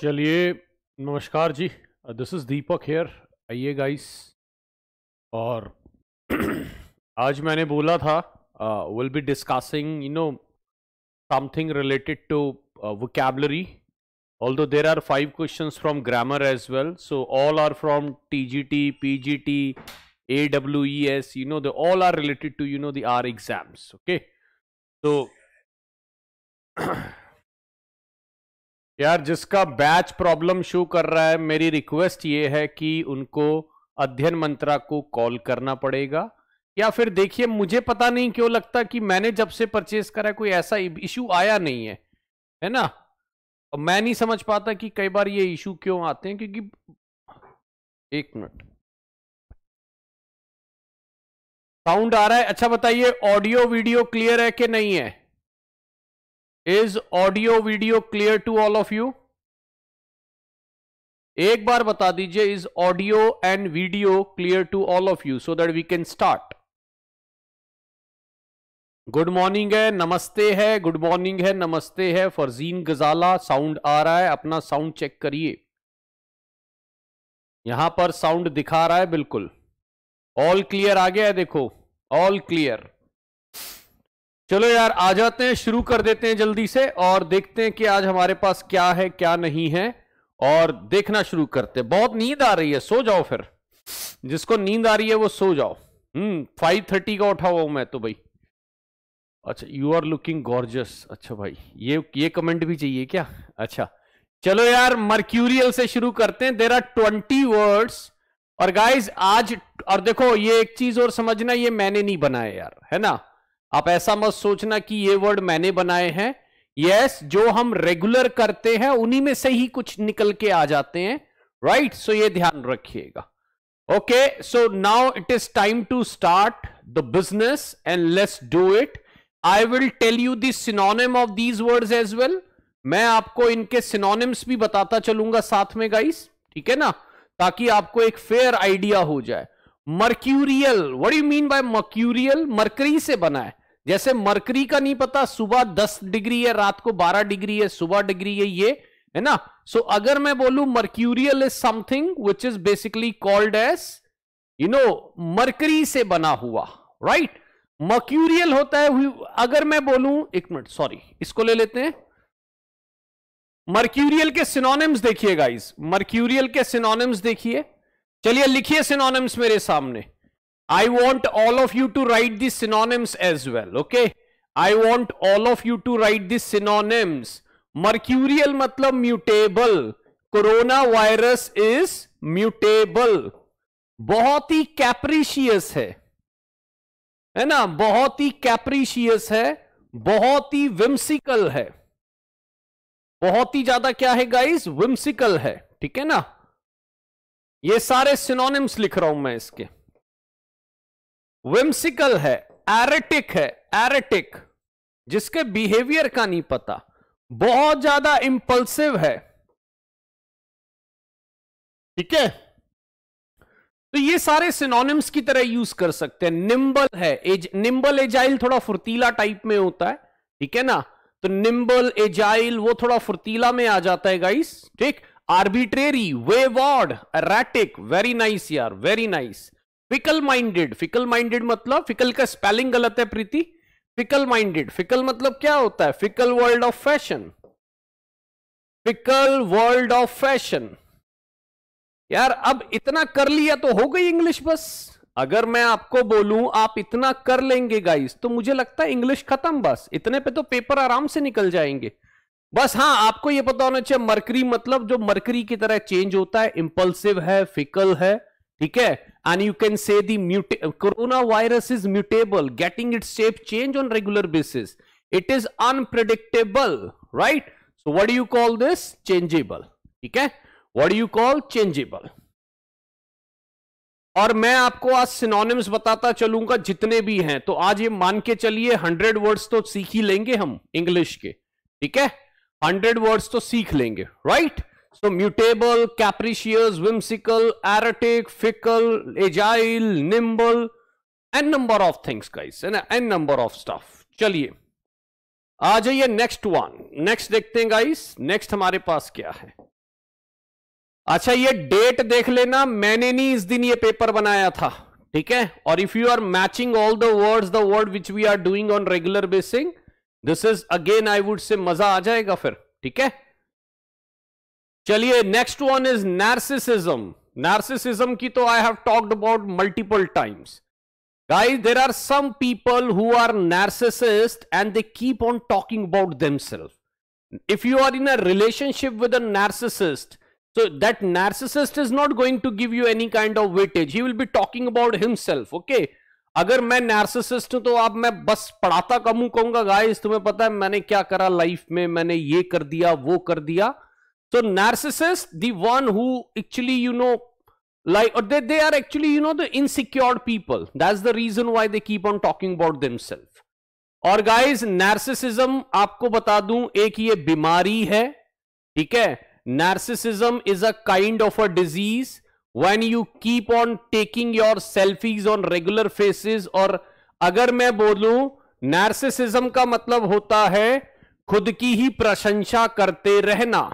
चलिए नमस्कार जी दिस इज़ दीपक हेयर आइए गाइस और आज मैंने बोला था will be discussing you know something related to vocabulary although there are five question from grammar as well so all are from T G T P G T A W E S you know they all are related to you know the are exams okay तो यार जिसका batch problem show कर रहा है मेरी request ये है कि उनको अध्ययन मंत्रा को कॉल करना पड़ेगा या फिर देखिए मुझे पता नहीं क्यों लगता कि मैंने जब से परचेज करा कोई ऐसा इशू आया नहीं है है ना और मैं नहीं समझ पाता कि कई बार ये इशू क्यों आते हैं क्योंकि एक मिनट साउंड आ रहा है अच्छा बताइए ऑडियो वीडियो क्लियर है कि नहीं है is audio video clear to all of you एक बार बता दीजिए is audio and video clear to all of you so that we can start good morning है नमस्ते है गुड मॉर्निंग है नमस्ते है फरजीन गजाला साउंड आ रहा है अपना साउंड चेक करिए यहां पर साउंड दिखा रहा है बिल्कुल ऑल क्लियर आ गया है देखो ऑल क्लियर चलो यार आ जाते हैं शुरू कर देते हैं जल्दी से और देखते हैं कि आज हमारे पास क्या है क्या नहीं है और देखना शुरू करते बहुत नींद आ रही है सो जाओ फिर जिसको नींद आ रही है वो सो जाओ हम्म फाइव थर्टी का उठा हुआ हूं मैं तो भाई अच्छा यू आर लुकिंग गॉर्जस अच्छा भाई ये ये कमेंट भी चाहिए क्या अच्छा चलो यार मर्क्यूरियल से शुरू करते हैं देर आर ट्वेंटी वर्ड्स और गाइज आज और देखो ये एक चीज और समझना ये मैंने नहीं बनाया यार है ना आप ऐसा मत सोचना कि ये वर्ड मैंने बनाए हैं यस जो हम रेगुलर करते हैं उन्हीं में से ही कुछ निकल के आ जाते हैं राइट right? सो so ये ध्यान रखिएगा okay so now it is time to start the business and let's do it I will tell you this synonym of these word as well मैं आपको इनके सिनोनिम्स भी बताता चलूंगा साथ में गाइस ठीक है ना ताकि आपको एक फेयर आइडिया हो जाए mercurial what you mean by mercurial mercury से बना है जैसे मरकरी का नहीं पता सुबह दस डिग्री है रात को बारह डिग्री है सुबह डिग्री है ये है ना सो so, अगर मैं बोलू mercurial is something which is basically called as you know mercury से बना हुआ राइट right? मर्क्यूरियल होता है अगर मैं बोलू एक मिनट सॉरी इसको ले लेते हैं मर्क्यूरियल के सिनोनिम्स देखिए गाइस मर्क्यूरियल के सिनोनिम्स देखिए चलिए लिखिए सिनोनिम्स मेरे सामने I want all of you to write these synonyms as well, okay? I want all of you to write these synonyms. Mercurial मतलब mutable. corona virus is mutable बहुत ही capricious है है ना बहुत ही capricious है बहुत ही whimsical है बहुत ही ज्यादा क्या है गाइस विम्सिकल है ठीक है ना ये सारे सिनोनिम्स लिख रहा हूं मैं इसके विम्सिकल है एरेटिक है एरेटिक जिसके बिहेवियर का नहीं पता बहुत ज्यादा इंपल्सिव है ठीक है तो ये सारे सिनोनिम्स की तरह यूज कर सकते हैं निम्बल है एज, निम्बल एजाइल थोड़ा फुर्तीला टाइप में होता है ठीक है ना तो निम्बल एजाइल वो थोड़ा फुर्तीला में आ जाता है गाइस ठीक arbitrary way erratic very nice यार very nice fickle minded fickle minded मतलब फिकल का स्पेलिंग गलत है प्रीति फिकल माइंडेड फिकल मतलब क्या होता है fickle world of fashion fickle world of fashion यार अब इतना कर लिया तो हो गई इंग्लिश बस अगर मैं आपको बोलूं आप इतना कर लेंगे गाइस तो मुझे लगता है इंग्लिश खत्म बस इतने पे तो पेपर आराम से निकल जाएंगे बस हाँ आपको यह पता होना चाहिए मरकरी मतलब जो मरकरी की तरह चेंज होता है इंपल्सिव है फिकल है ठीक है and you can say the mute corona virus is mutable getting it shape change on regular basis it is unpredictable right so what do you call this changeable ठीक है what do you call changeable और मैं आपको आज synonyms बताता चलूंगा जितने भी हैं तो आज ये मान के चलिए हंड्रेड वर्ड्स तो सीख ही लेंगे हम इंग्लिश के ठीक है हंड्रेड वर्ड्स तो सीख लेंगे right So mutable, capricious, whimsical, erratic, fickle, agile, nimble, n number of things guys, and n number of stuff. चलिए आ जाइए नेक्स्ट वन नेक्स्ट देखते हैं गाइस नेक्स्ट हमारे पास क्या है अच्छा ये डेट देख लेना मैंने नहीं इस दिन ये पेपर बनाया था ठीक है और if you are matching all the words the word which we are doing on regular basis this is again I would say मजा आ जाएगा फिर ठीक है चलिए next one is narcissism narcissism की तो I have talked about multiple times guys there are some people who are narcissist and they keep on talking about them self if you are in a relationship with a narcissist so that narcissist is not going to give you any kind of weightage he will be talking about himself okay अगर मैं narcissist हूं तो आप मैं बस पढ़ाता कमू कहूंगा guys तुम्हें पता है मैंने क्या करा लाइफ में मैंने ये कर दिया वो कर दिया So narcissist, the one who actually, you know, like or they, they are actually, you know, the insecure people. That's the reason why they keep on talking about themselves. और गाइस नार्सिसिज्म आपको बता दूं एक ये बीमारी है ठीक है narcissism is a kind of a disease when you keep on taking your selfies on regular faces और अगर मैं बोलूं narcissism का मतलब होता है खुद की ही प्रशंसा करते रहना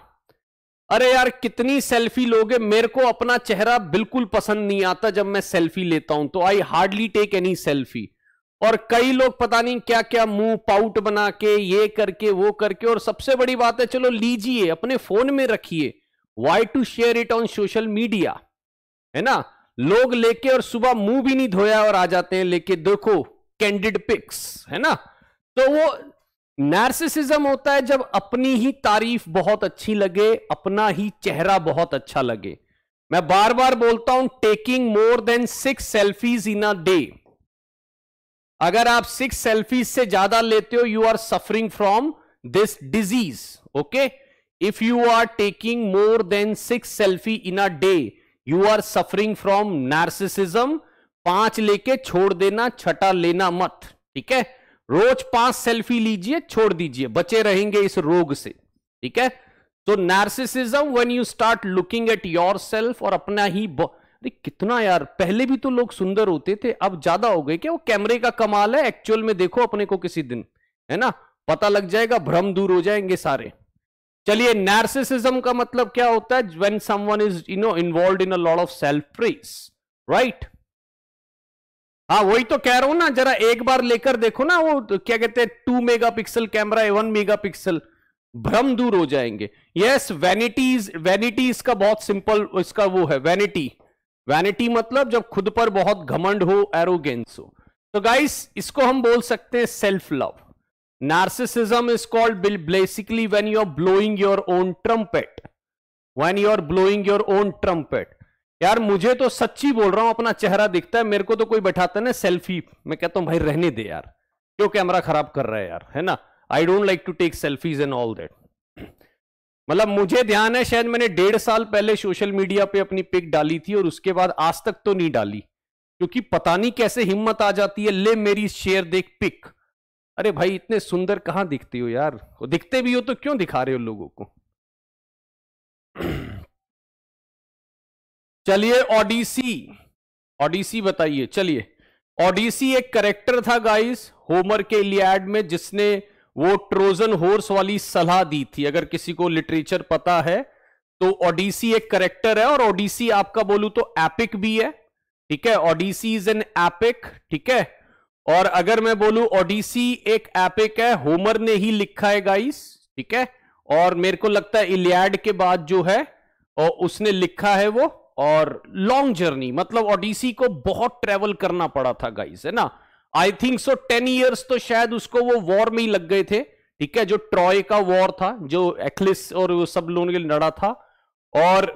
अरे यार कितनी सेल्फी लोगे मेरे को अपना चेहरा बिल्कुल पसंद नहीं आता जब मैं सेल्फी लेता हूं तो I hardly take any selfie और कई लोग पता नहीं क्या क्या मुंह पाउट बना के ये करके वो करके और सबसे बड़ी बात है चलो लीजिए अपने फोन में रखिए why to share it on social media है ना लोग लेके और सुबह मुंह भी नहीं धोया और आ जाते हैं लेके देखो कैंडिड पिक्स है ना तो वो नार्सिसिज्म होता है जब अपनी ही तारीफ बहुत अच्छी लगे अपना ही चेहरा बहुत अच्छा लगे मैं बार बार बोलता हूं taking more than six selfies in a day अगर आप सिक्स सेल्फीज से ज्यादा लेते हो you are suffering from this disease okay if you are taking more than six selfie in a day you are suffering from narcissism पांच लेके छोड़ देना छठा लेना मत ठीक है रोज पांच सेल्फी लीजिए छोड़ दीजिए बचे रहेंगे इस रोग से ठीक है तो narcissism when you start looking at your self और अपना ही अरे कितना यार पहले भी तो लोग सुंदर होते थे अब ज्यादा हो गए क्या वो कैमरे का कमाल है एक्चुअल में देखो अपने को किसी दिन है ना पता लग जाएगा भ्रम दूर हो जाएंगे सारे चलिए नार्सिसिज्म का मतलब क्या होता है when someone is you know involve in a lot of self praise right हाँ वही तो कह रहा हूं ना जरा एक बार लेकर देखो ना वो क्या कहते हैं टू मेगापिक्सल कैमरा है वन मेगापिक्सल भ्रम दूर हो जाएंगे यस वैनिटीज वैनिटी इसका बहुत सिंपल इसका वो है वैनिटी वैनिटी मतलब जब खुद पर बहुत घमंड हो एरोगेंस हो तो गाइस इसको हम बोल सकते हैं self love narcissism is called basically when you are blowing your own trumpet when you are blowing your own trumpet यार मुझे तो सच्ची बोल रहा हूं अपना चेहरा दिखता है मेरे को तो कोई बैठाता ना सेल्फी मैं कहता हूं भाई रहने दे यार क्यों कैमरा खराब कर रहा है यार है ना I don't like to take selfies and all that मतलब मुझे ध्यान है शायद मैंने डेढ़ साल पहले सोशल मीडिया पे अपनी पिक डाली थी और उसके बाद आज तक तो नहीं डाली क्योंकि पता नहीं कैसे हिम्मत आ जाती है ले मेरी शेयर देख पिक अरे भाई इतने सुंदर कहां दिखते हो यार दिखते भी हो तो क्यों दिखा रहे हो लोगों को चलिए ओडिसी ओडिसी बताइए चलिए ओडिसी एक करेक्टर था गाइस होमर के इलियाड में जिसने वो ट्रोजन होर्स वाली सलाह दी थी अगर किसी को लिटरेचर पता है तो ओडिसी एक करेक्टर है और ओडिसी आपका बोलू तो एपिक भी है ठीक है ओडिसी इज एन एपिक ठीक है और अगर मैं बोलू ओडिसी एक एपिक है होमर ने ही लिखा है गाइस ठीक है और मेरे को लगता है इलियाड के बाद जो है और उसने लिखा है वो और लॉन्ग जर्नी मतलब ओडिसी को बहुत ट्रेवल करना पड़ा था गाइस है ना I think so ten years तो शायद उसको वो वॉर में ही लग गए थे ठीक है जो ट्रॉय का वॉर था जो एक्लिस और वो सब लोगों के लिए लड़ा था और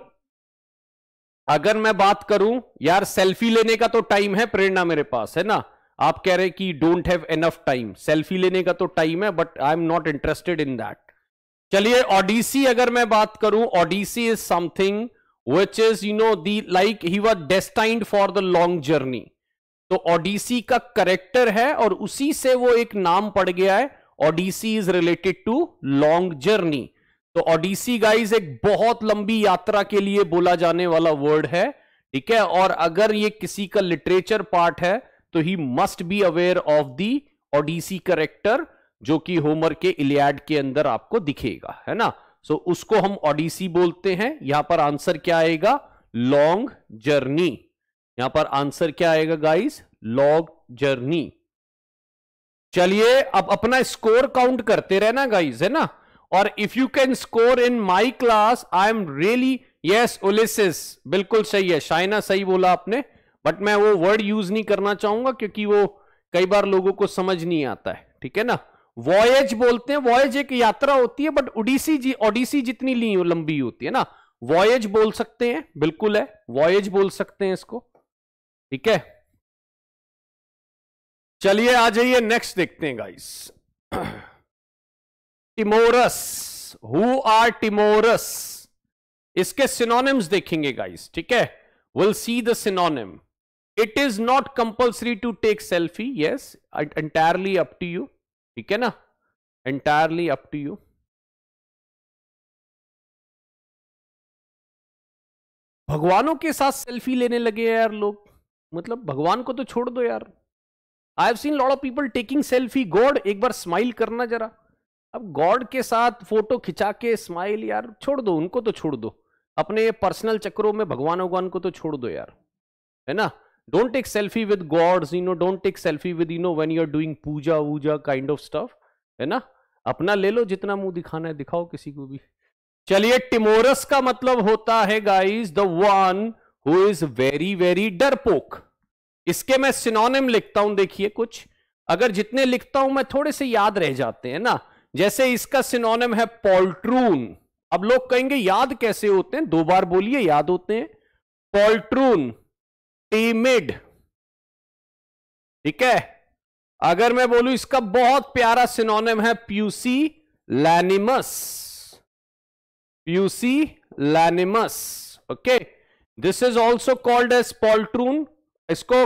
अगर मैं बात करूं यार सेल्फी लेने का तो टाइम है प्रेरणा मेरे पास है ना आप कह रहे हैं कि don't have enough time selfie लेने का तो टाइम है but I am not interested in that चलिए ओडिसी अगर मैं बात करूं Odyssey is something which is you know the like he was destined for the long journey तो ओडिसी का करेक्टर है और उसी से वो एक नाम पड़ गया है Odyssey is related to long journey तो ओडिसी गाइज एक बहुत लंबी यात्रा के लिए बोला जाने वाला वर्ड है ठीक है और अगर ये किसी का लिटरेचर पार्ट है तो he must be aware of the Odyssey character जो कि होमर के इलियाड के अंदर आपको दिखेगा है ना सो so, उसको हम ओडिसी बोलते हैं यहां पर आंसर क्या आएगा लॉन्ग जर्नी यहां पर आंसर क्या आएगा गाइस लॉन्ग जर्नी चलिए अब अपना स्कोर काउंट करते रहना गाइस है ना और if you can score in my class I am really yes Ulysses बिल्कुल सही है शाइना सही बोला आपने बट मैं वो वर्ड यूज नहीं करना चाहूंगा क्योंकि वो कई बार लोगों को समझ नहीं आता है ठीक है ना वॉयज बोलते हैं वॉयज एक यात्रा होती है बट उडीसी जी ओडिसी जितनी ली लंबी होती है ना वॉयज बोल सकते हैं बिल्कुल है वॉयज बोल सकते हैं इसको ठीक है चलिए आ जाइए नेक्स्ट देखते हैं guys timorous who are timorous इसके सिनोनिम्स देखेंगे गाइस ठीक है will see the synonym it is not compulsory to take selfie yes entirely up to you ठीक है ना एंटायरली अप टू यू भगवानों के साथ सेल्फी लेने लगे यार लोग मतलब भगवान को तो छोड़ दो यार I have seen lot of people taking selfie God एक बार स्माइल करना जरा अब गॉड के साथ फोटो खिंचा के स्माइल यार छोड़ दो उनको तो छोड़ दो अपने पर्सनल चक्रों में भगवान भगवान को तो छोड़ दो यार है ना don't take selfie with God you know don't take selfie with you know when you are doing puja wooja kind of stuff है ना अपना ले लो जितना मुंह दिखाना है दिखाओ किसी को भी चलिए टिमोरस का मतलब होता है guys the one who is very very डरपोक इसके मैं सिनोनिम लिखता हूं देखिए कुछ अगर जितने लिखता हूं मैं थोड़े से याद रह जाते हैं ना जैसे इसका सिनोनिम है पोल्ट्रून अब लोग कहेंगे याद कैसे होते हैं दो बार बोलिए याद होते हैं पोल्ट्रून टीमिड ठीक है अगर मैं बोलू इसका बहुत प्यारा सिनोनिम है pusillanimous pusillanimous okay this is also called as poltroon इसको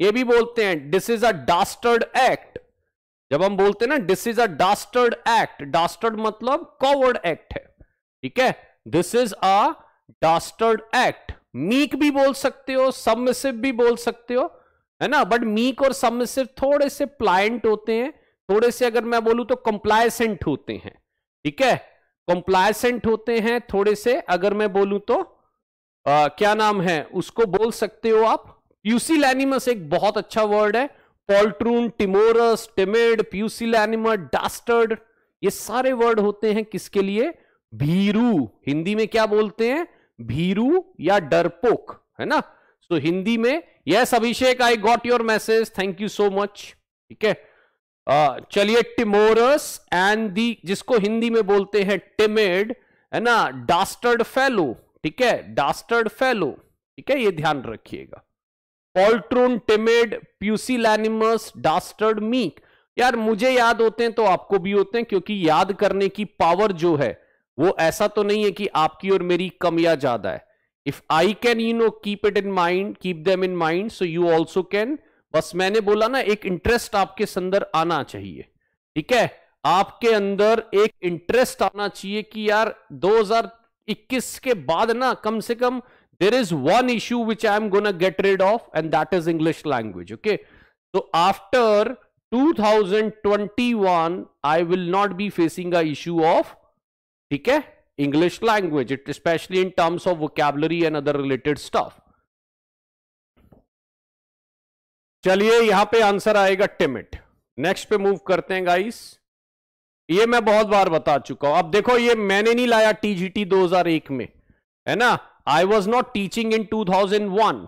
ये भी बोलते हैं this is a dastard act जब हम बोलते हैं ना this is a dastard act dastard मतलब कॉवर्ड एक्ट है ठीक है this is a dastard act meek भी बोल सकते हो सबमिसिव भी बोल सकते हो है ना बट मीक और सबमिसिव थोड़े से प्लायंट होते हैं थोड़े से अगर मैं बोलूं तो कंप्लायसेंट होते हैं ठीक है कंप्लायसेंट होते हैं थोड़े से अगर मैं बोलूं तो आ, क्या नाम है उसको बोल सकते हो आप प्यूसिलैनिमस एक बहुत अच्छा वर्ड है पोल्ट्रून टिमोरस प्यूसिल प्यूसिलैनिमा डास्टर्ड ये सारे वर्ड होते हैं किसके लिए भीरू हिंदी में क्या बोलते हैं भीरू या डरपोक है ना सो so, हिंदी में yes Abhishek I got your message thank you so much ठीक है चलिए टिमोरस एंड दी जिसको हिंदी में बोलते हैं टिमेड है ना डास्टर्ड फेलो ठीक है डास्टर्ड फेलो ठीक है ये ध्यान रखिएगा पॉल्ट्रून टिमेड प्यूसिलैनिमस डास्टर्ड मीक यार मुझे याद होते हैं तो आपको भी होते हैं क्योंकि याद करने की पावर जो है वो ऐसा तो नहीं है कि आपकी और मेरी कम या ज्यादा है if I can you know keep it in mind keep them in mind so you also can बस मैंने बोला ना एक इंटरेस्ट आपके अंदर आना चाहिए ठीक है आपके अंदर एक इंटरेस्ट आना चाहिए कि यार 2021 के बाद ना कम से कम there is one issue which I am gonna get rid of and that is English language okay तो after 2021 I will not be facing a issue of ठीक है English language it specially in terms of vocabulary and other related stuff चलिए यहां पे answer आएगा टिमिट next पे move करते हैं गाइस ये मैं बहुत बार बता चुका हूं अब देखो ये मैंने नहीं लाया टीजीटी 2001 में है ना I was not teaching in 2001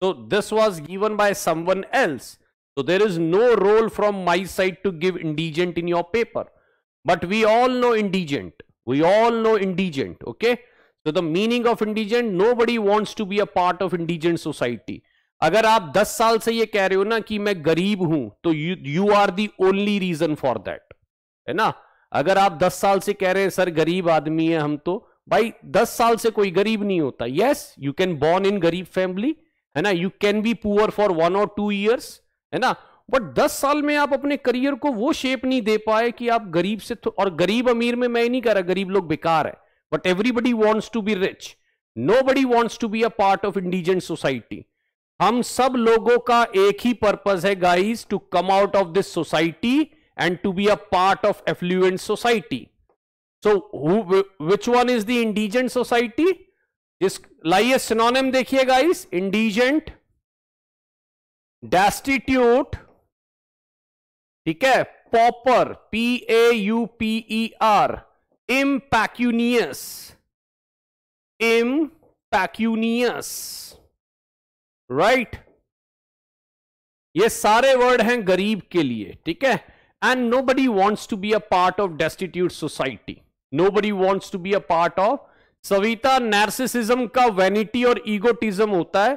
तो this was given by someone else तो there is no role from my side to give indigent in your paper but we all know indigent We all know indigent, okay? So the meaning of indigent, nobody wants to be a part of indigent society. अगर आप 10 साल से ये कह रहे हो ना कि मैं गरीब हूं तो you you are the only reason for that है ना अगर आप 10 साल से कह रहे हैं सर गरीब आदमी है हम तो भाई 10 साल से कोई गरीब नहीं होता yes you can born in गरीब फैमिली है ना you can be poor for one और टू ईयर्स है ना बट दस साल में आप अपने करियर को वो शेप नहीं दे पाए कि आप गरीब से और गरीब अमीर में मैं नहीं कह रहा गरीब लोग बेकार है but everybody wants to be rich nobody wants to be a part of indigent society हम सब लोगों का एक ही पर्पज है guys to come out of this society and to be a part of affluent society so which one is the indigent society जिस लाइए synonym देखिए गाइस इंडिजेंट डेस्टिट्यूट ठीक है pauper P A U P E R impecunious इम पैक्यूनियस right ये सारे word हैं गरीब के लिए ठीक है and nobody wants to be a part of destitute society nobody wants to be a part of Savita narcissism का वेनिटी और ईगोटिज्म होता है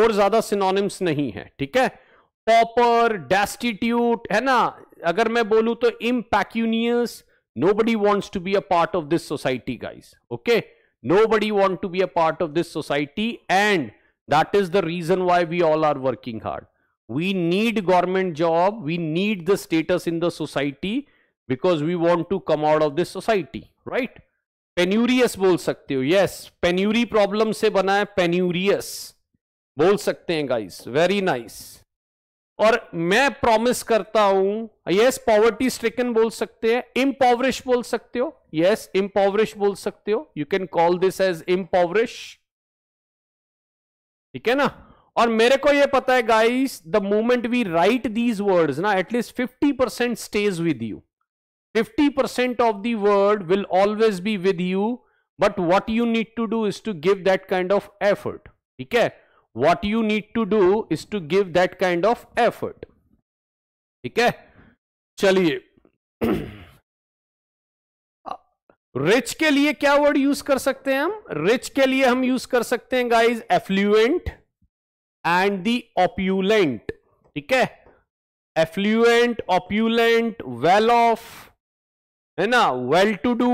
और ज्यादा सिनोनिम्स नहीं है ठीक है पॉपर डेस्टिट्यूट है ना अगर मैं बोलूं तो impecunious nobody wants to be a part of this society guys okay nobody want to be a part of this society and that is the reason why we all are working hard we need government job we need the status in the society because we want to come out of this society right penurious बोल सकते हो yes penury problem से बना है penurious बोल सकते हैं guys very nice और मैं प्रॉमिस करता हूं यस पॉवर्टी स्ट्रिकन बोल सकते हैं इम्पॉवरिश बोल सकते हो यस इम्पॉवरिश बोल सकते हो you can call this as impoverish ठीक है ना और मेरे को यह पता है guys the moment we write these words ना at least fifty percent stays with you fifty percent of third word will always be with you but what you need to do is to give that kind of effort ठीक है what you need to do is to give that kind of effort ठीक है चलिए rich के लिए क्या word use कर सकते हैं हम रिच के लिए हम यूज कर सकते हैं guys affluent and the opulent ठीक है एफ्लुएंट ऑप्यूलेंट वेल ऑफ है ना well to do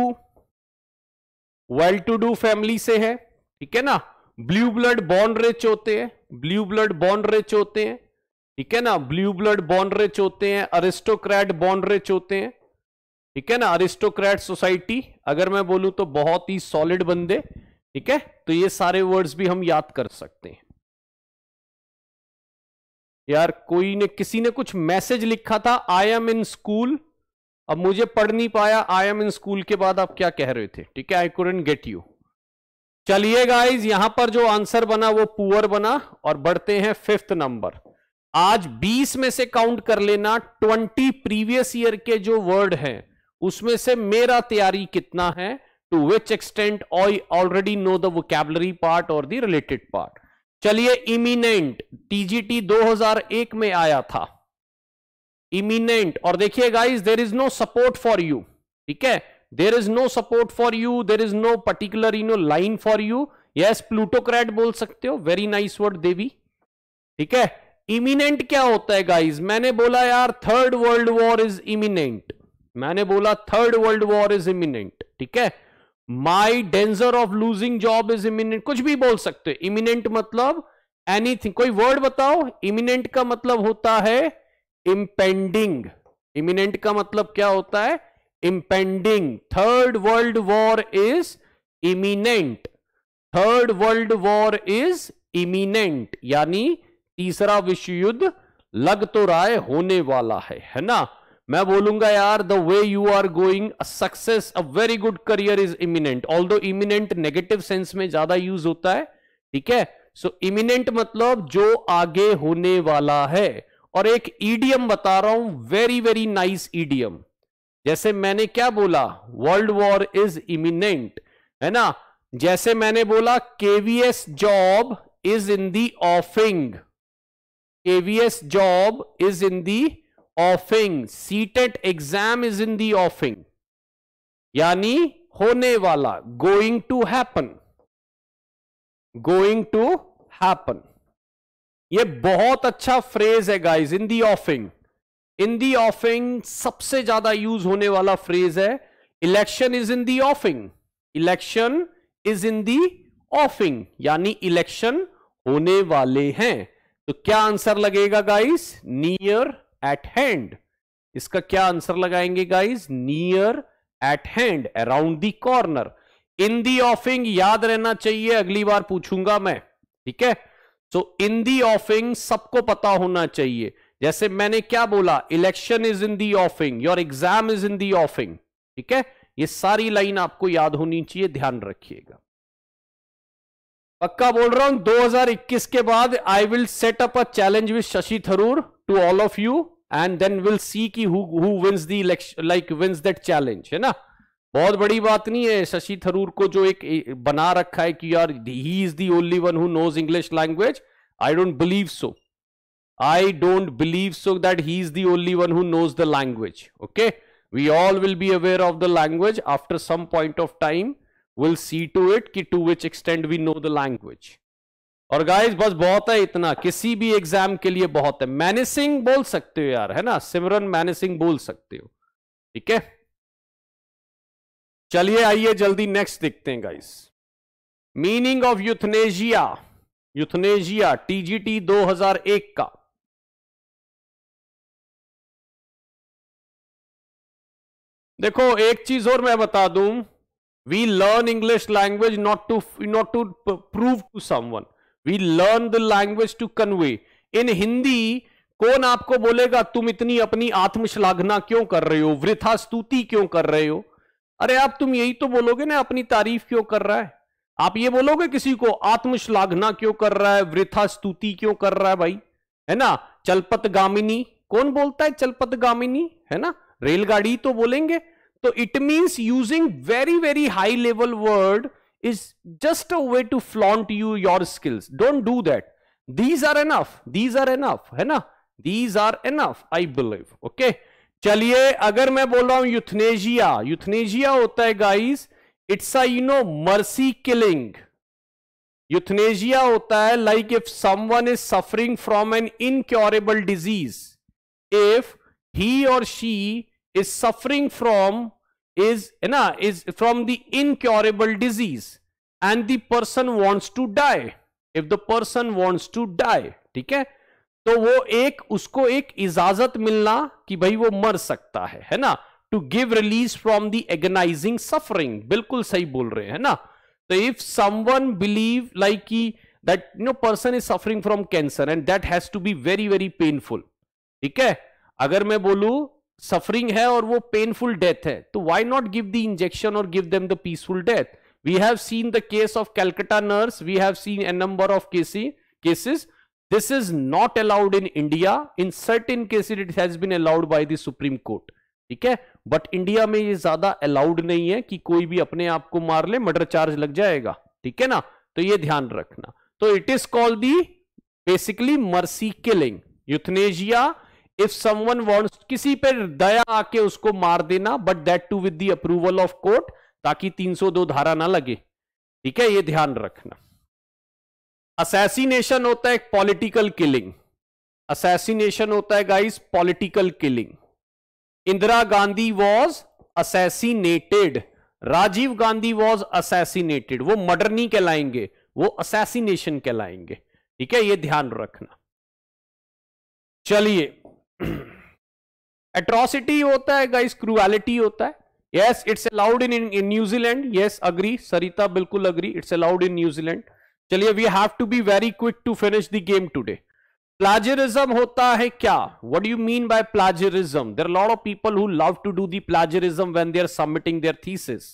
well to do family से है ठीक है ना ब्लू ब्लड बॉन्ड रिच होते हैं ब्लू ब्लड बॉन्ड रिच होते हैं ठीक है ना ब्लू ब्लड बॉन्ड रिच होते हैं अरिस्टोक्रेट बॉन्ड रिच होते हैं ठीक है ना अरिस्टोक्रेट सोसाइटी अगर मैं बोलूं तो बहुत ही सॉलिड बंदे ठीक है तो ये सारे वर्ड्स भी हम याद कर सकते हैं यार कोई ने किसी ने कुछ मैसेज लिखा था आई एम इन स्कूल अब मुझे पढ़ नहीं पाया आई एम इन स्कूल के बाद आप क्या कह रहे थे ठीक है आई कुडेंट गेट यू चलिए गाइज यहां पर जो आंसर बना वो पुअर बना और बढ़ते हैं फिफ्थ नंबर आज 20 में से काउंट कर लेना 20 प्रीवियस ईयर के जो वर्ड हैं उसमें से मेरा तैयारी कितना है to which extent I already know the vocabulary part और द रिलेटेड पार्ट चलिए इमिनेंट टीजीटी 2001 में आया था इमिनेंट और देखिए guys there is no support for you ठीक है there is no support for you there is no particular you know line for you yes plutocrat बोल सकते हो वेरी नाइस वर्ड देवी ठीक है इमिनेंट क्या होता है गाइज मैंने बोला यार third world war is imminent मैंने बोला third world war is imminent ठीक है my danger of losing job is imminent कुछ भी बोल सकते हो इमिनेंट मतलब एनीथिंग कोई वर्ड बताओ इमिनेंट का मतलब होता है इम्पेंडिंग इमिनेंट का मतलब क्या होता है impending third world war is imminent third world war is imminent यानी तीसरा विश्व युद्ध लग तो रहा है होने वाला है है ना मैं बोलूंगा यार the way you are going a success a very good career is imminent although imminent negative sense में ज्यादा यूज होता है ठीक है सो so, इमिनेंट मतलब जो आगे होने वाला है और एक ईडीएम बता रहा हूं वेरी वेरी नाइस ईडीएम जैसे मैंने क्या बोला वर्ल्ड वॉर इज इमिनेंट है ना जैसे मैंने बोला KVS job is in the offing KVS job is in the offing CTET exam is in the offing यानी होने वाला going to happen going to happen ये बहुत अच्छा फ्रेज है guys in the ऑफिंग in the ऑफिंग सबसे ज्यादा यूज होने वाला फ्रेज है election is in the offing election is in the offing यानी इलेक्शन होने वाले हैं तो क्या आंसर लगेगा गाइस नियर एट हैंड इसका क्या आंसर लगाएंगे guys near at hand around the corner in the offing याद रहना चाहिए अगली बार पूछूंगा मैं ठीक है सो इन दी ऑफिंग सबको पता होना चाहिए जैसे मैंने क्या बोला election is in the offing your exam is in the offing ठीक है ये सारी लाइन आपको याद होनी चाहिए ध्यान रखिएगा पक्का बोल रहा हूं 2021 के बाद I will set up a challenge with Shashi Tharoor to all of you and then will see की who wins the election like wins that challenge है ना बहुत बड़ी बात नहीं है शशि थरूर को जो एक बना रखा है कि यार he is the only one who knows English language I don't believe so I don't believe so that he is the only one who knows the language. Okay. We all will be aware of the language after some point of time. We'll see to it that to which extent we know the language. और guys बस बहुत है इतना किसी भी exam के लिए बहुत है मैनेसिंग बोल सकते हो यार है ना सिमरन मैनेसिंग बोल सकते हो ठीक है चलिए आइए जल्दी नेक्स्ट देखते हैं guys meaning of euthanasia euthanasia TGT 2001 का देखो एक चीज और मैं बता दू we learn English language not to not to prove to someone we learn the language to convey in Hindi कौन आपको बोलेगा तुम इतनी अपनी आत्मश्लाघना क्यों कर रहे हो वृथा स्तुति क्यों कर रहे हो अरे आप तुम यही तो बोलोगे ना अपनी तारीफ क्यों कर रहा है आप ये बोलोगे किसी को आत्मश्लाघना क्यों कर रहा है वृथा स्तुति क्यों कर रहा है भाई है ना चलपत गामिनी कौन बोलता है चलपत गामिनी है ना रेलगाड़ी तो बोलेंगे तो it means using very very high level word is just a way to flaunt you your skills don't do that these are enough these are enough है ना these are enough I believe okay चलिए अगर मैं बोल रहा हूं euthanasia euthanasia होता है guys it's a you know mercy killing euthanasia होता है like if someone is suffering from an incurable disease if he और she is suffering from is na, is from the incurable disease and the person wants to die if the person wants to die ठीक है तो वो एक उसको एक इजाजत मिलना कि भाई वो मर सकता है है ना to give release from the agonizing suffering बिल्कुल सही बोल रहे हैं ना तो इफ समवन बिलीव लाइक की that you know person is suffering from cancer and that has to be very very painful ठीक है अगर मैं बोलू सफरिंग है और वो पेनफुल डेथ है तो why not give the injection और give them the peaceful death we have seen the case of Calcutta nurse we have seen a number of cases this is not allowed in India in certain cases it has been allowed by the Supreme Court ठीक है but India में ये ज्यादा allowed नहीं है कि कोई भी अपने आप को मार ले मर्डर चार्ज लग जाएगा ठीक है ना तो ये ध्यान रखना तो it is called the basically mercy killing euthanasia if someone wants किसी पे दया आके उसको मार देना but that to with the approval of court ताकि 302 धारा ना लगे ठीक है ये ध्यान रखना असैसिनेशन होता है एक पॉलिटिकल किलिंग असैसिनेशन होता है guys political killing Indira Gandhi was assassinated Rajiv Gandhi was assassinated वो मर्डर नहीं कहलाएंगे वो असैसिनेशन कहलाएंगे ठीक है ये ध्यान रखना चलिए एट्रोसिटी होता है गाइस क्रुअलिटी होता है yes it's allowed in in New Zealand yes agree सरिता बिल्कुल agree it's allowed in New Zealand चलिए we have to be very quick to finish the game today प्लाजरिज्म होता है क्या what you mean bye प्लाजरिज्म there lot of people who love to do the प्लाजरिज्म when they are submitting there thesis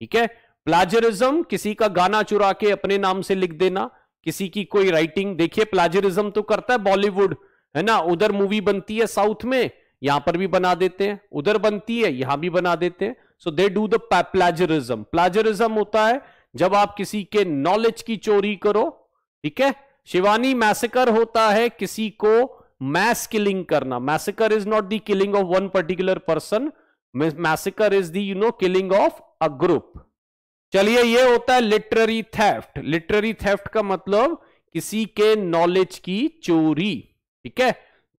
ठीक है प्लाजरिज्म किसी का गाना चुरा के अपने नाम से लिख देना किसी की कोई राइटिंग देखिए प्लाजरिज्म तो करता है बॉलीवुड है ना उधर मूवी बनती है साउथ में यहां पर भी बना देते हैं उधर बनती है यहां भी बना देते हैं सो दे डू द प्लाजरिज्म प्लाजरिज्म होता है जब आप किसी के नॉलेज की चोरी करो ठीक है शिवानी मैसेकर होता है किसी को मैस किलिंग करना massacre is not the killing of one particular person massacre is the you know killing of a group चलिए ये होता है लिटररी थेफ्ट लिटररी थेफ्ट का मतलब किसी के नॉलेज की चोरी ठीक है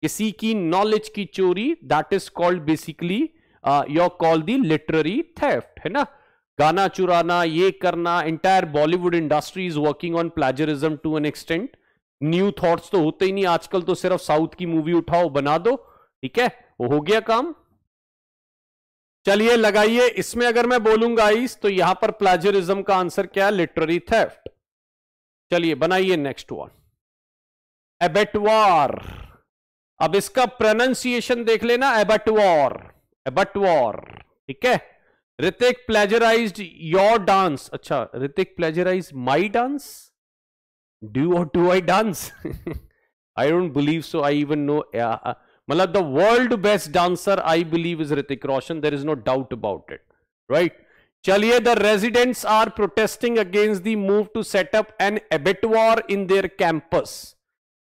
किसी की नॉलेज की चोरी that is called basically your call the literary theft है ना गाना चुराना ये करना entire Bollywood industry is working on plagiarism to an extent new thoughts तो होते ही नहीं आजकल तो सिर्फ साउथ की मूवी उठाओ बना दो ठीक है वो हो गया काम चलिए लगाइए इसमें अगर मैं बोलूंगा इस तो यहां पर प्लेजरिज्म का आंसर क्या है लिटररी थेफ्ट चलिए बनाइए नेक्स्ट वन एबेटवार अब इसका प्रोनाउंसिएशन देख लेना एबटवॉर एबटवॉर ठीक है ऋतिक प्लेजराइज योर डांस अच्छा Hrithik plagiarize my dance do और do I dance I don't believe so I even know मतलब the world best dancer I believe is Hrithik Roshan there is no doubt about it right चलिए the residents are protesting against the move to set up an abattoir in their campus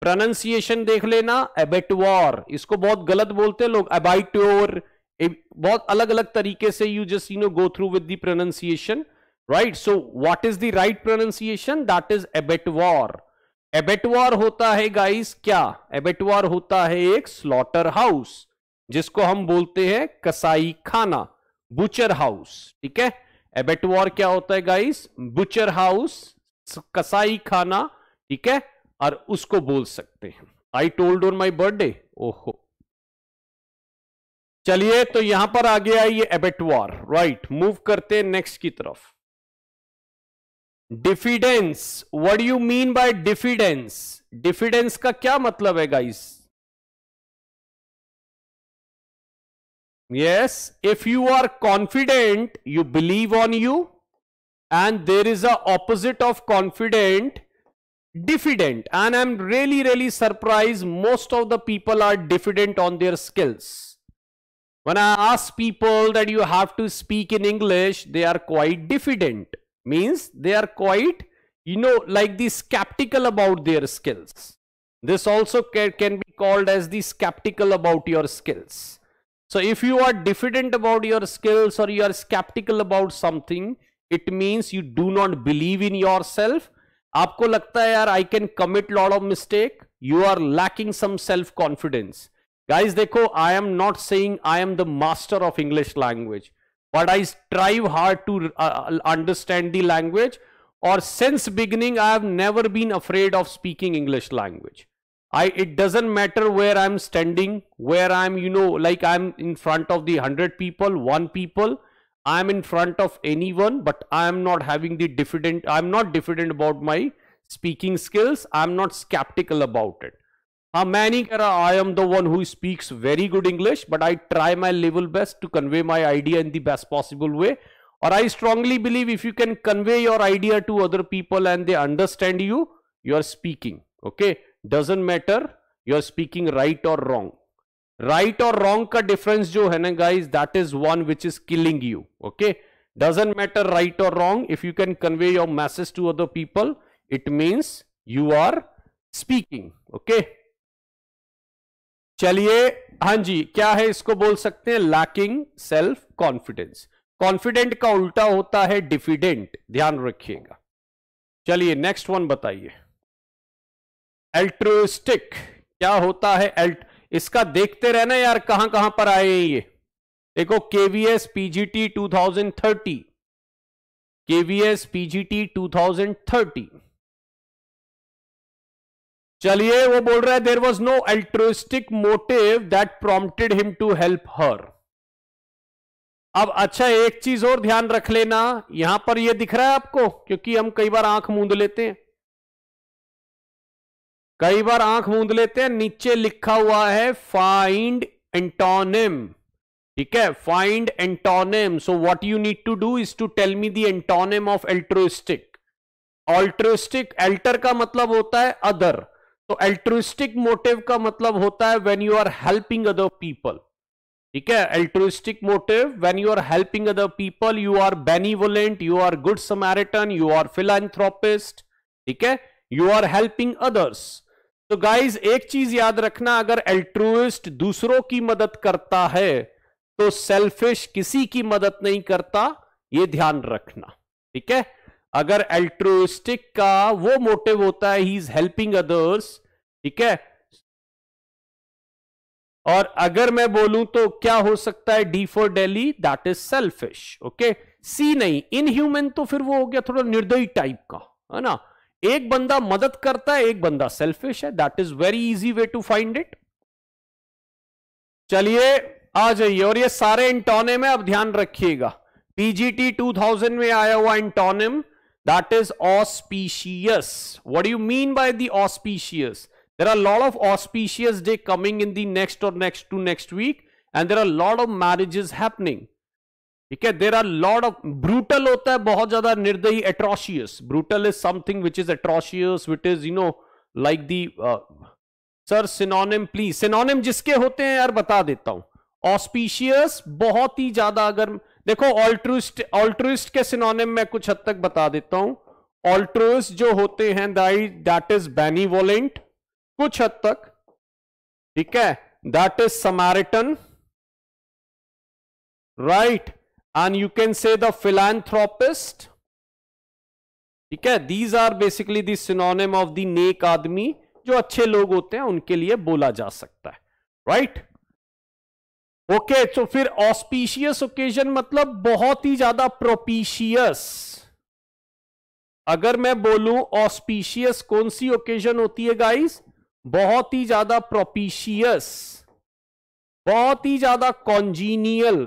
pronunciation देख लेना एबेटवॉर इसको बहुत गलत बोलते हैं लोग एबाइटोर बहुत अलग अलग तरीके से you just you know go through with the pronunciation right so what is the right pronunciation that is abattoir abattoir होता है गाइस क्या एबेटवार होता है एक स्लॉटर हाउस जिसको हम बोलते हैं कसाई खाना बुचर हाउस ठीक है एबेटवार क्या होता है गाइस बुचर हाउस कसाई खाना ठीक है और उसको बोल सकते हैं I told on my birthday ओहो चलिए तो यहां पर आ गया ये एबेटवार राइट मूव करते हैं नेक्स्ट की तरफ diffidence what you mean by diffidence diffidence का क्या मतलब है guys yes if you are confident you believe on you and there is a opposite of confident diffident and i'm really really surprised most of the people are diffident on their skills when i ask people that you have to speak in english they are quite diffident means they are quite you know like the skeptical about their skills this also can be called as the skeptical about your skills so if you are diffident about your skills or you are skeptical about something it means you do not believe in yourself आपको लगता है यार I can commit lot of mistake you are lacking some self confidence guys देखो I am not saying I am the master of English language but I strive hard to understand the language or since beginning i have never been afraid of speaking english language i it doesn't matter where i'm standing where i'm you know like i'm in front of the 100 people one people I am in front of anyone, but I am not having the diffident, I am not diffident about my speaking skills. I am not skeptical about it. I am the one who speaks very good English, but I try my level best to convey my idea in the best possible way. Or I strongly believe if you can convey your idea to other people and they understand you, you are speaking. Okay. Doesn't matter you are speaking right or wrong. Right और wrong का difference जो है ना guys that is one which is killing you okay doesn't matter right और wrong if you can convey your message to other people it means you are speaking okay चलिए हाँ जी क्या है इसको बोल सकते हैं लैकिंग सेल्फ कॉन्फिडेंस कॉन्फिडेंट का उल्टा होता है डिफिडेंट ध्यान रखिएगा चलिए नेक्स्ट वन बताइए एल्ट्रोस्टिक क्या होता है एल्ट इसका देखते रहना यार कहां कहां पर आए हैं ये देखो केवीएस पीजीटी 2030 केवीएस पीजीटी 2030 चलिए वो बोल रहा है there was no altruistic motive that prompted him to help her अब अच्छा एक चीज और ध्यान रख लेना यहां पर ये दिख रहा है आपको क्योंकि हम कई बार आंख मूंद लेते हैं कई बार आंख मूंद लेते हैं नीचे लिखा हुआ है फाइंड एंटोनिम ठीक है find antonym so what you need to do is to tell me the antonym of altruistic altruistic alter का मतलब होता है अदर तो एल्ट्रोस्टिक मोटिव का मतलब होता है when you are helping other people ठीक है altruistic motive when you are helping other people you are benevolent you are good Samaritan you are philanthropist ठीक है यू आर हेल्पिंग अदर्स तो गाइस एक चीज याद रखना अगर एल्ट्रोइस्ट दूसरों की मदद करता है तो सेल्फिश किसी की मदद नहीं करता ये ध्यान रखना ठीक है अगर एल्ट्रोइस्टिक का वो मोटिव होता है ही इज हेल्पिंग अदर्स ठीक है और अगर मैं बोलूं तो क्या हो सकता है D for daily that is selfish okay C नहीं इनह्यूमन तो फिर वो हो गया थोड़ा निर्दयी टाइप का है ना एक बंदा मदद करता है एक बंदा सेल्फिश है that is very easy way to find it चलिए आ जाइए और ये सारे इंटोनेम है अब ध्यान रखिएगा पीजीटी 2000 में आया हुआ antonym that is auspicious what you mean by the auspicious there are lot of auspicious day coming in in next और next to next week and there are lot of marriage of ठीक है there are lot of brutal होता है बहुत ज्यादा निर्दयी atrocious brutal is something which is atrocious which is you know like the sir synonym please synonym जिसके होते हैं यार बता देता हूं ऑस्पिशियस बहुत ही ज्यादा अगर देखो ऑल्ट्रिस्ट ऑल्ट्रिस्ट के सिनोनिम मैं कुछ हद तक बता देता हूं ऑल्ट्रोस जो होते हैं दाई दैट इज बेनिवोलेंट कुछ हद तक ठीक है that is Samaritan right and you can say the philanthropist ठीक है these are basically the synonym of the नेक आदमी जो अच्छे लोग होते हैं उनके लिए बोला जा सकता है राइट ओके तो फिर ऑस्पिशियस ओकेजन मतलब बहुत ही ज्यादा प्रोपिशियस अगर मैं बोलूं ऑस्पिशियस कौन सी ओकेजन होती है गाइस बहुत ही ज्यादा प्रोपिशियस बहुत ही ज्यादा कॉन्जीनियल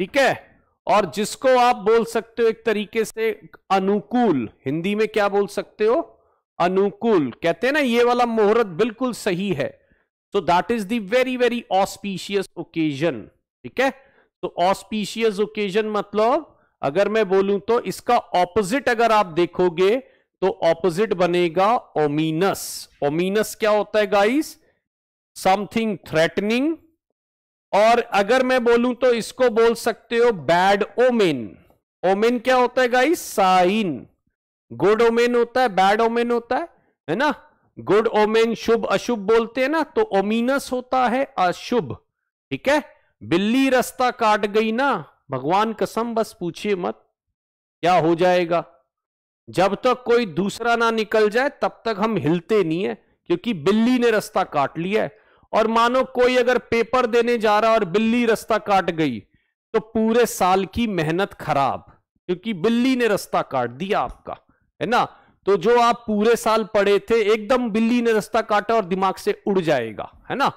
ठीक है और जिसको आप बोल सकते हो एक तरीके से अनुकूल हिंदी में क्या बोल सकते हो अनुकूल कहते हैं ना ये वाला मुहूर्त बिल्कुल सही है so that is the very very auspicious occasion ठीक है तो ऑस्पीशियस ओकेजन मतलब अगर मैं बोलूं तो इसका ऑपोजिट अगर आप देखोगे तो ऑपोजिट बनेगा ओमिनस ओमिनस क्या होता है गाइस समथिंग थ्रेटनिंग और अगर मैं बोलूं तो इसको बोल सकते हो बैड ओमेन ओमेन क्या होता है गाइस साइन गुड ओमेन होता है बैड ओमेन होता है है ना गुड ओमेन शुभ अशुभ बोलते हैं ना तो ओमिनस होता है अशुभ ठीक है बिल्ली रास्ता काट गई ना भगवान कसम बस पूछिए मत क्या हो जाएगा जब तक कोई दूसरा ना निकल जाए तब तक हम हिलते नहीं है क्योंकि बिल्ली ने रास्ता काट लिया है और मानो कोई अगर पेपर देने जा रहा और बिल्ली रास्ता काट गई तो पूरे साल की मेहनत खराब क्योंकि बिल्ली ने रास्ता काट दिया आपका है ना तो जो आप पूरे साल पढ़े थे एकदम बिल्ली ने रास्ता काटा और दिमाग से उड़ जाएगा है ना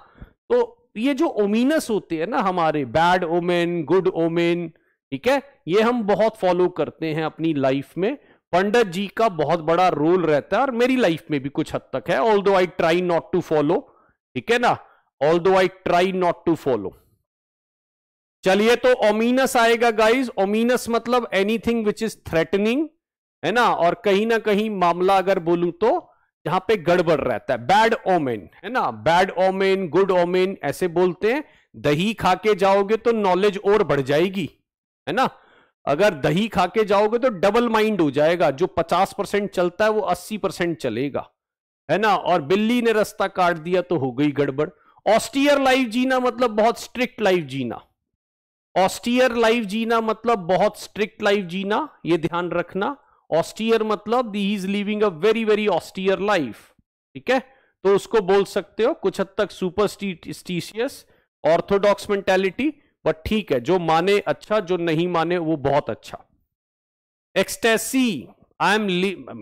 तो ये जो ओमिनस होते हैं ना हमारे बैड ओमेन गुड ओमेन ठीक है ये हम बहुत फॉलो करते हैं अपनी लाइफ में पंडित जी का बहुत बड़ा रोल रहता है और मेरी लाइफ में भी कुछ हद तक है although I try not to follow ठीक है ना although I try not to follow चलिए तो ओमिनस आएगा गाइज ओमिनस मतलब एनीथिंग विच इज थ्रेटनिंग है ना और कहीं ना कहीं मामला अगर बोलूं तो जहां पे गड़बड़ रहता है बैड ओमेन है ना बैड ओमेन गुड ओमेन ऐसे बोलते हैं दही खा के जाओगे तो नॉलेज और बढ़ जाएगी है ना अगर दही खा के जाओगे तो डबल माइंड हो जाएगा जो 50 परसेंट चलता है वो 80 परसेंट चलेगा है ना और बिल्ली ने रास्ता काट दिया तो हो गई गड़बड़ ऑस्टियर लाइफ जीना मतलब बहुत स्ट्रिक्ट लाइफ जीना ऑस्टियर लाइफ जीना मतलब बहुत स्ट्रिक्ट लाइफ जीना ये ध्यान रखना ऑस्टियर मतलब the is living a very very austere life ठीक है तो उसको बोल सकते हो कुछ हद तक स्टीशियस ऑर्थोडॉक्स मेंटेलिटी बट ठीक है जो माने अच्छा जो नहीं माने वो बहुत अच्छा ecstasy I am,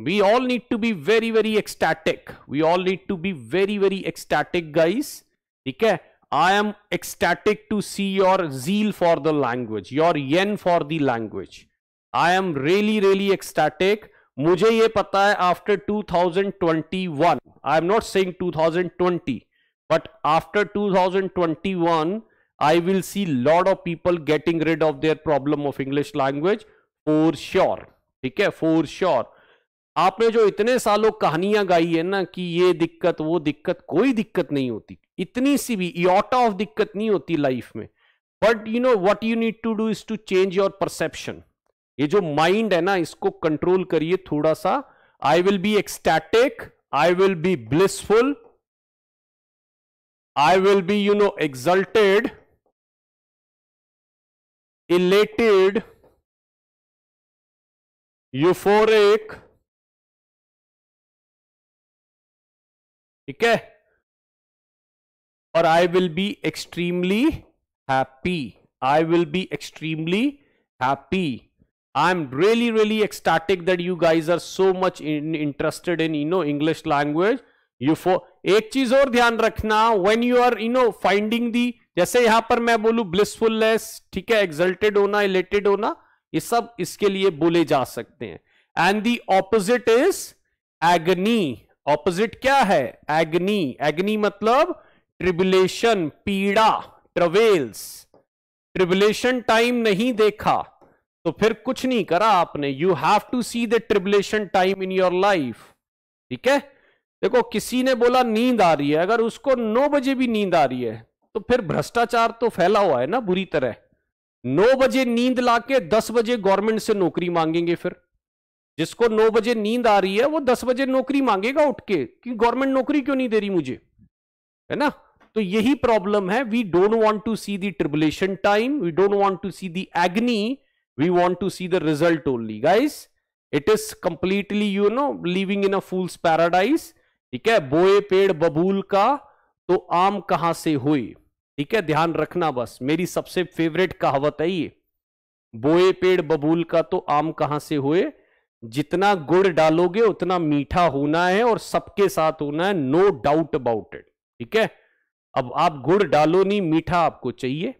we all need to be very, very ecstatic. We all need to be very, very ecstatic, guys. Okay? I am ecstatic to see your zeal for the language, your yen for the language. I am really, really ecstatic. मुझे ये पता है after 2021, I am not saying 2020, but after 2021, I will see lot of people getting rid of their problem of English language for sure. ठीक है for sure आपने जो इतने सालों कहानियां गाई है ना कि ये दिक्कत वो दिक्कत कोई दिक्कत नहीं होती इतनी सी भी ऑटा ऑफ दिक्कत नहीं होती लाइफ में but you know what you need to do is to change your perception ये जो माइंड है ना इसको कंट्रोल करिए थोड़ा सा I will be ecstatic I will be blissful I will be you know exalted elated euphoric ठीक है और I will be extremely happy I will be extremely happy I am really really ecstatic that you guys are so much interested in you know English language you for एक चीज और ध्यान रखना when you are you know finding the जैसे यहां पर मैं बोलू ब्लिसफुलनेस ठीक है एक्सल्टेड होना इलेटेड होना ये सब इसके लिए बोले जा सकते हैं and the opposite is agony opposite क्या है एग्नी एग्नी मतलब ट्रिबुलेशन पीड़ा ट्रवेल्स ट्रिबुलेशन टाइम नहीं देखा तो फिर कुछ नहीं करा आपने you have to see the tribulation time in your life ठीक है देखो किसी ने बोला नींद आ रही है अगर उसको नौ बजे भी नींद आ रही है तो फिर भ्रष्टाचार तो फैला हुआ है ना बुरी तरह नौ बजे नींद लाके दस बजे गवर्नमेंट से नौकरी मांगेंगे फिर जिसको नौ बजे नींद आ रही है वो दस बजे नौकरी मांगेगा उठ के कि गवर्नमेंट नौकरी क्यों नहीं दे रही मुझे है ना तो यही प्रॉब्लम है we don't want to see the tribulation time we don't want to see the agony we want to see the result only guys it is completely you know living in a fool's paradise ठीक है बोए पेड़ बबूल का तो आम कहां से हुई ठीक है ध्यान रखना बस मेरी सबसे फेवरेट कहावत है ये बोए पेड़ बबूल का तो आम कहां से हुए जितना गुड़ डालोगे उतना मीठा होना है और सबके साथ होना है नो डाउट अबाउट इट ठीक है अब आप गुड़ डालो नहीं मीठा आपको चाहिए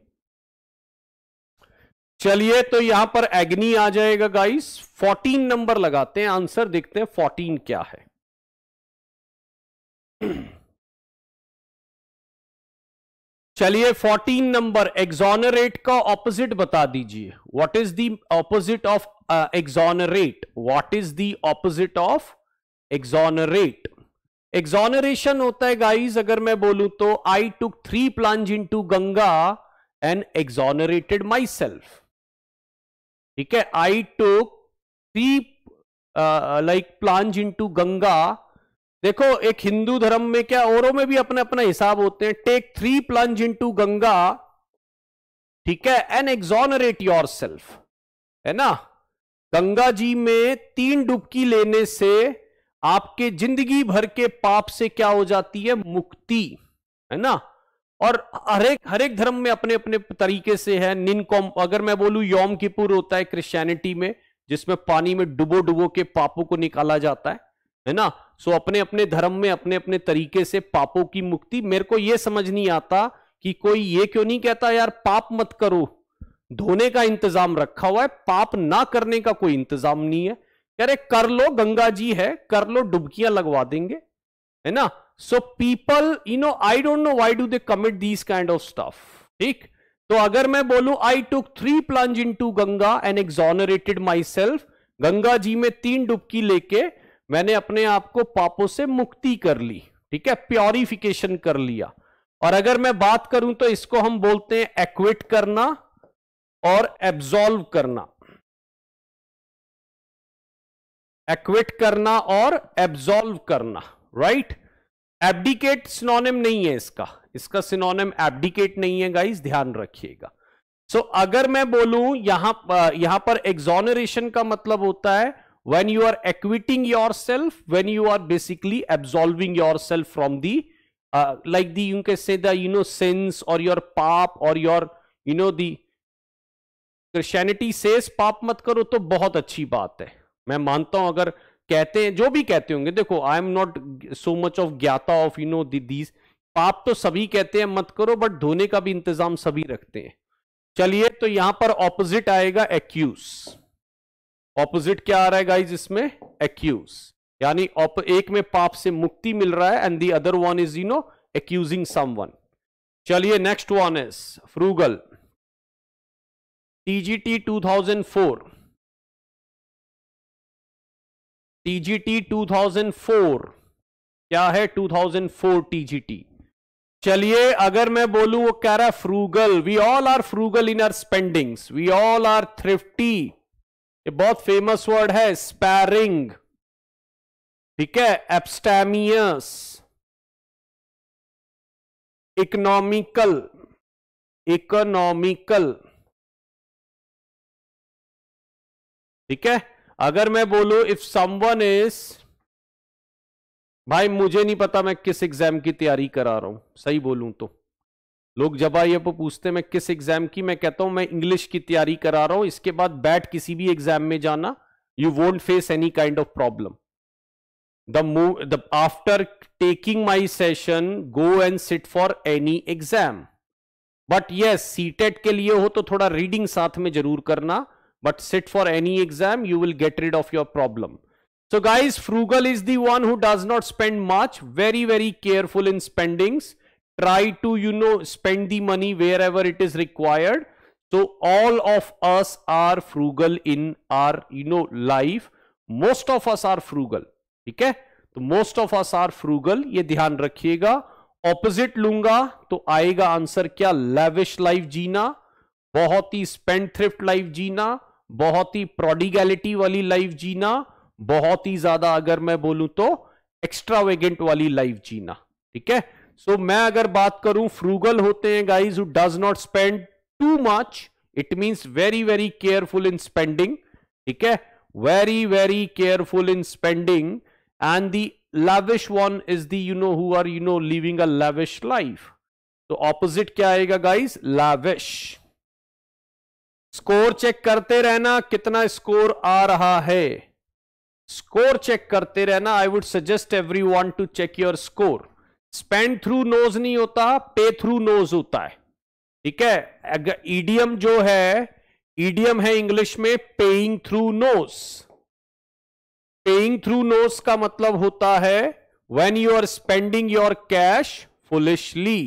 चलिए तो यहां पर एग्नि आ जाएगा गाइस 14 नंबर लगाते हैं आंसर देखते हैं 14 क्या है चलिए 14 नंबर एग्जॉनरेट का ऑपोजिट बता दीजिए what is the opposite of exonerate what is the opposite of exonerate exoneration होता है गाइस अगर मैं बोलूं तो I took three plunge into Ganga and exonerated myself ठीक है I took three like plunge into Ganga देखो एक हिंदू धर्म में क्या औरों में भी अपने अपना हिसाब होते हैं take three plunge into Ganga ठीक है एंड एग्जॉनरेट योर सेल्फ है ना गंगा जी में तीन डुबकी लेने से आपके जिंदगी भर के पाप से क्या हो जाती है मुक्ति है ना और हरेक हरेक धर्म में अपने अपने तरीके से है निन कॉम अगर मैं बोलू योम किपुर होता है क्रिश्चियनिटी में जिसमें पानी में डुबो डुबो के पापों को निकाला जाता है है ना सो अपने अपने धर्म में अपने अपने तरीके से पापों की मुक्ति मेरे को यह समझ नहीं आता कि कोई ये क्यों नहीं कहता यार पाप मत करो धोने का इंतजाम रखा हुआ है पाप ना करने का कोई इंतजाम नहीं है कह रहे कर लो गंगा जी है कर लो डुबकियां लगवा देंगे है ना so people you know I don't know why do they commit these kind of stuff ठीक तो अगर मैं बोलूं I took three plunge into Ganga and exonerated myself Ganga ji में तीन डुबकी लेके मैंने अपने आप को पापों से मुक्ति कर ली ठीक है प्योरिफिकेशन कर लिया और अगर मैं बात करूं तो इसको हम बोलते हैं एक्विट करना और एब्जॉल्व करना एक्विट करना और एब्जॉल्व करना राइट एबडिकेट सिनोनिम नहीं है इसका इसका सिनोनिम एबडिकेट नहीं है गाइस ध्यान रखिएगा सो so, अगर मैं बोलूं यहां यहां पर एग्जोनरेशन का मतलब होता है when you are acquitting yourself when you are basically absolving yourself from the uh, like the you can say the you know sins or your pap or your you know the Christianity says पाप मत करो तो बहुत अच्छी बात है मैं मानता हूं अगर कहते हैं जो भी कहते होंगे देखो I am not so much of ज्ञाता ऑफ यू नो दीज पाप तो सभी कहते हैं मत करो बट धोने का भी इंतजाम सभी रखते हैं चलिए तो यहां पर ऑपोजिट आएगा एक्यूज ऑपोजिट क्या आ रहा है गाइज इसमें एक्यूज यानी एक में पाप से मुक्ति मिल रहा है and the other one is you know accusing one चलिए next one is frugal TGT 2004 TGT 2004 क्या है 2004 टीजीटी चलिए अगर मैं बोलूं वो कह रहा है frugal we all are frugal in our spendings we all are thrifty ये बहुत फेमस वर्ड है स्पैरिंग ठीक है एब्स्टैमियस इकोनॉमिकल इकोनॉमिकल ठीक है अगर मैं बोलू इफ समवन इज भाई मुझे नहीं पता मैं किस एग्जाम की तैयारी करा रहा हूं सही बोलूं तो लोग जब आइए पूछते मैं किस एग्जाम की मैं कहता हूं मैं इंग्लिश की तैयारी करा रहा हूं इसके बाद बैट किसी भी एग्जाम में जाना you won't face any kind of problem the move the after taking my session go and sit for any exam but C CTET के लिए हो तो थोड़ा रीडिंग साथ में जरूर करना but sit for any exam you will get rid of your problem so guys frugal is the one who does not spend much very very careful in spendings try to you know spend the money wherever it is required so all of us are frugal in our you know life most of us are frugal theek hai तो most of us are frugal ye dhyan rakhiyega opposite lunga to aayega answer kya lavish life jeena bahut hi spendthrift life jeena bahut hi prodigality wali life jeena bahut hi zyada agar main bolu to extravagant wali life jeena theek hai so so, मैं अगर बात करूं frugal होते हैं guys who does not spend too much it means very very careful in spending ठीक है very very careful in spending and the lavish one is the you know who are you know living a lavish life तो opposite क्या आएगा guys lavish score check करते रहना कितना score आ रहा है स्कोर चेक करते रहना I would suggest every one to check your score spend through nose नहीं होता पे थ्रू नोज होता है ठीक है अगर ईडीएम जो है ईडीएम है इंग्लिश में paying through nose paying through nose का मतलब होता है when you are spending your cash foolishly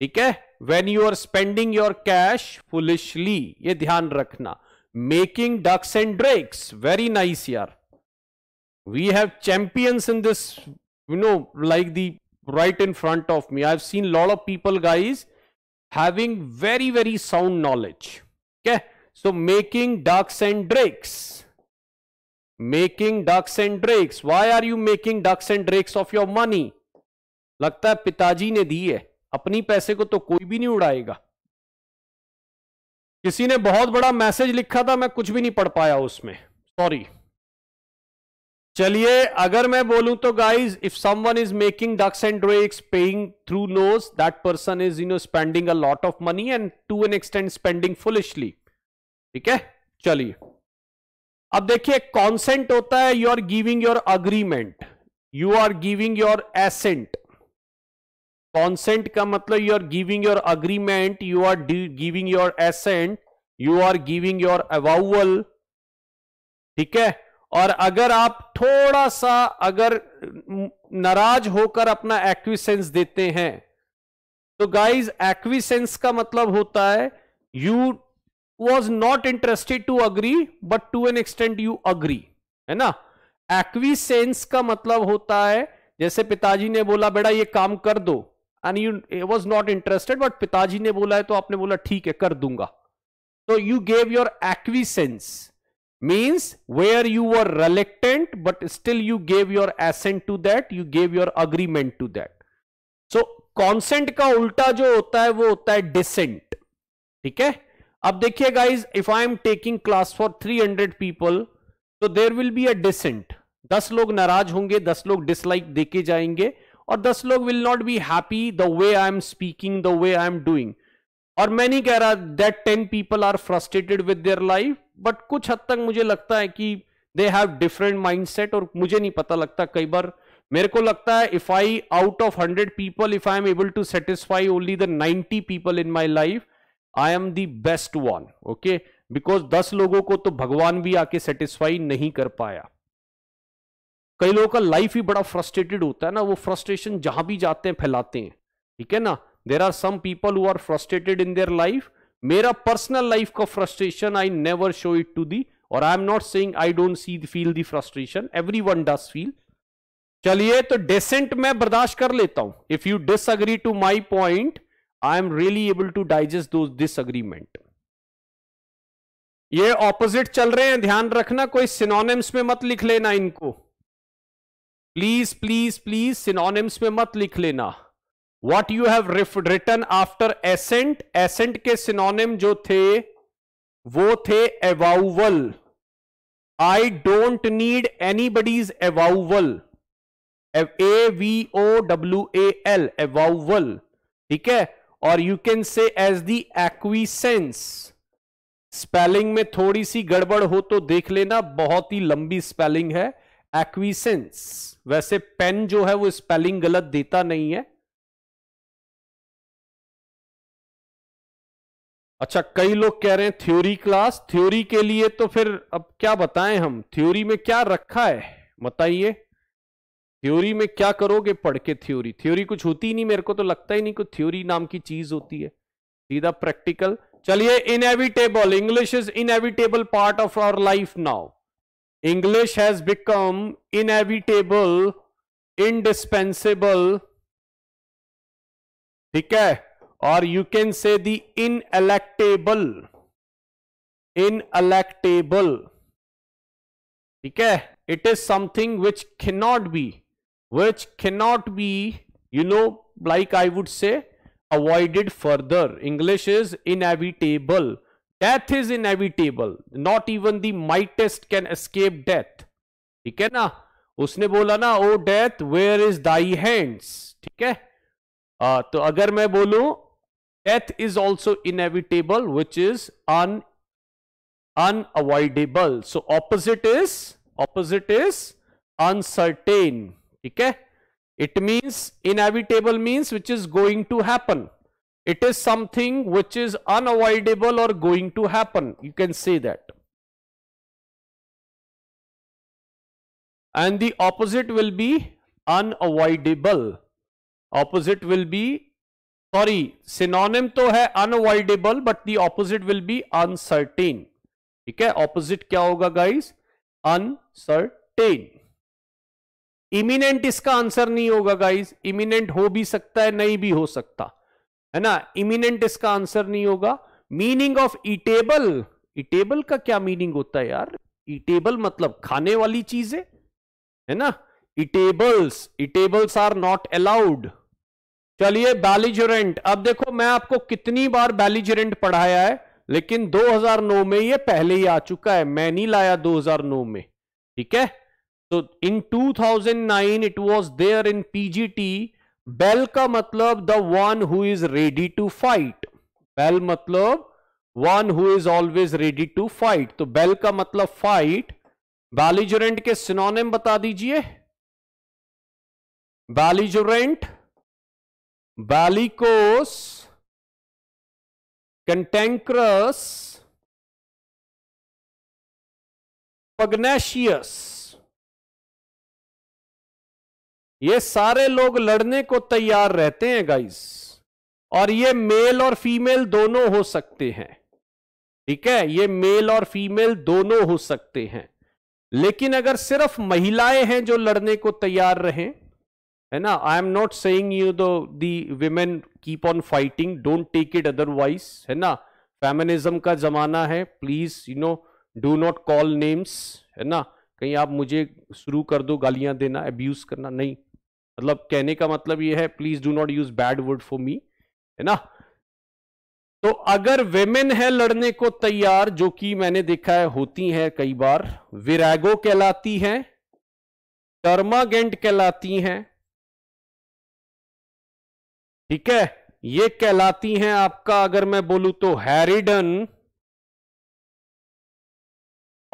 ठीक है when you are spending your cash foolishly ये ध्यान रखना making ducks and drakes very nice यार we have champions in this you know like the right in front of me. i have seen lot of people, guys, having very, very sound knowledge. Okay. So making ducks and drakes. Making ducks and drakes. Why are you making ducks and drakes of your money? लगता है पिताजी ने दी है अपनी पैसे को तो कोई भी नहीं उड़ाएगा किसी ने बहुत बड़ा मैसेज लिखा था मैं कुछ भी नहीं पढ़ पाया उसमें सॉरी चलिए अगर मैं बोलूं तो guys if someone is making ducks and drakes paying through nose that person is you know spending a lot of money and to an extent spending foolishly ठीक है चलिए अब देखिए कॉन्सेंट होता है you are giving your agreement you are giving your assent consent का मतलब you are giving your agreement you are giving your assent you are giving your avowal ठीक है और अगर आप थोड़ा सा अगर नाराज होकर अपना एक्विसेंस देते हैं तो गाइज एक्विसेंस का मतलब होता है you was not interested to agree but to an extent you agree है ना एक्विसेंस का मतलब होता है जैसे पिताजी ने बोला बेटा ये काम कर दो and you was not interested but पिताजी ने बोला है तो आपने बोला ठीक है कर दूंगा तो you gave your acquiescence means where you were reluctant but still you gave your assent to that you gave your agreement to that so consent ka ulta jo hota hai wo hota hai dissent theek hai ab dekhiye guys if I am taking class for 300 people so there will be a dissent 10 log नाराज honge 10 log dislike deke jayenge और दस लोग will not be happy the way I am speaking the way I am doing और मैं नहीं कह रहा that ten people are frustrated with their life but कुछ हद तक मुझे लगता है कि दे हैव डिफरेंट माइंडसेट और मुझे नहीं पता लगता कई बार मेरे को लगता है if I out of hundred people if I am able to satisfy only the ninety people in my life I am the best one okay because दस लोगों को तो भगवान भी आके सेटिस्फाई नहीं कर पाया कई लोगों का लाइफ ही बड़ा फ्रस्ट्रेटेड होता है ना वो फ्रस्ट्रेशन जहां भी जाते हैं फैलाते हैं ठीक है ना there are some people who are frustrated in their life मेरा पर्सनल लाइफ का frustration I never show it to the और I am not saying I don't see feel the frustration every one does feel चलिए तो dissent मैं बर्दाश्त कर लेता हूं if you disagree to my point I am really able to digest though disagreement ये opposite चल रहे हैं ध्यान रखना कोई सिनोनिम्स में मत लिख लेना इनको प्लीज प्लीज प्लीज सिनोनिम्स में मत लिख लेना what you have written after assent assent के सिनोनिम जो थे वो थे avowal I don't need anybody's avowal A V O W A L avowal ठीक है और you can say as the acquiescence spelling में थोड़ी सी गड़बड़ हो तो देख लेना बहुत ही लंबी स्पेलिंग है एक्वीसेंस वैसे पेन जो है वो स्पेलिंग गलत देता नहीं है अच्छा कई लोग कह रहे हैं थ्योरी क्लास थ्योरी के लिए तो फिर अब क्या बताएं हम थ्योरी में क्या रखा है बताइए थ्योरी में क्या करोगे पढ़ के थ्योरी थ्योरी कुछ होती ही नहीं मेरे को तो लगता ही नहीं कुछ थ्योरी नाम की चीज होती है सीधा प्रैक्टिकल चलिए inevitable English is inevitable part of our life now English has become inevitable indispensable ठीक है और you can say the ineluctable ineluctable ठीक है इट इज समथिंग विच के नॉट बी विच के not be you know like I would say avoided further English is inevitable death is inevitable not even the mightiest can escape death ठीक है ना उसने बोला ना O death where is thy hands ठीक है uh, तो अगर मैं बोलू Death is also inevitable, which is un, unavoidable. So opposite is opposite is uncertain. Okay? It means inevitable means which is going to happen. It is something which is unavoidable or going to happen. You can say that. And the opposite will be unavoidable. Opposite will be sorry synonym तो है unavoidable but the opposite will be uncertain ठीक है opposite क्या होगा guys uncertain imminent इसका answer नहीं होगा guys imminent हो भी सकता है नहीं भी हो सकता है ना इमिनेंट इसका आंसर नहीं होगा मीनिंग ऑफ इटेबल इटेबल का क्या मीनिंग होता है यार इटेबल मतलब खाने वाली चीजें है ना eatables eatables are not allowed चलिए बैलिजरेंट अब देखो मैं आपको कितनी बार बैलिजरेंट पढ़ाया है लेकिन 2009 में ये पहले ही आ चुका है मैं नहीं लाया 2009 में ठीक है तो in 2009 it was there in PGT bel का मतलब the one who is ready to fight bel मतलब one who is always ready to fight तो बेल का मतलब फाइट बैलिजुरेंट के सिनोनिम बता दीजिए बैलिजोरेंट बालिकोस कंटेंक्रस पग्नेशियस ये सारे लोग लड़ने को तैयार रहते हैं गाइस और ये मेल और फीमेल दोनों हो सकते हैं ठीक है ये मेल और फीमेल दोनों हो सकते हैं लेकिन अगर सिर्फ महिलाएं हैं जो लड़ने को तैयार रहें है ना I am not saying you though the women keep on fighting don't take it otherwise है ना फेमनिज्म का ज़माना है please you know do not call names है ना कहीं आप मुझे शुरू कर दो गालियां देना एब्यूज़ करना नहीं मतलब कहने का मतलब ये है please do not use bad word for me है ना तो अगर वेमेन है लड़ने को तैयार जो कि मैंने देखा है होती हैं कई बार विरागो कहलाती हैं टर्मागेंट कहलाती हैं ठीक है ये कहलाती हैं आपका अगर मैं बोलूं तो हैरिडन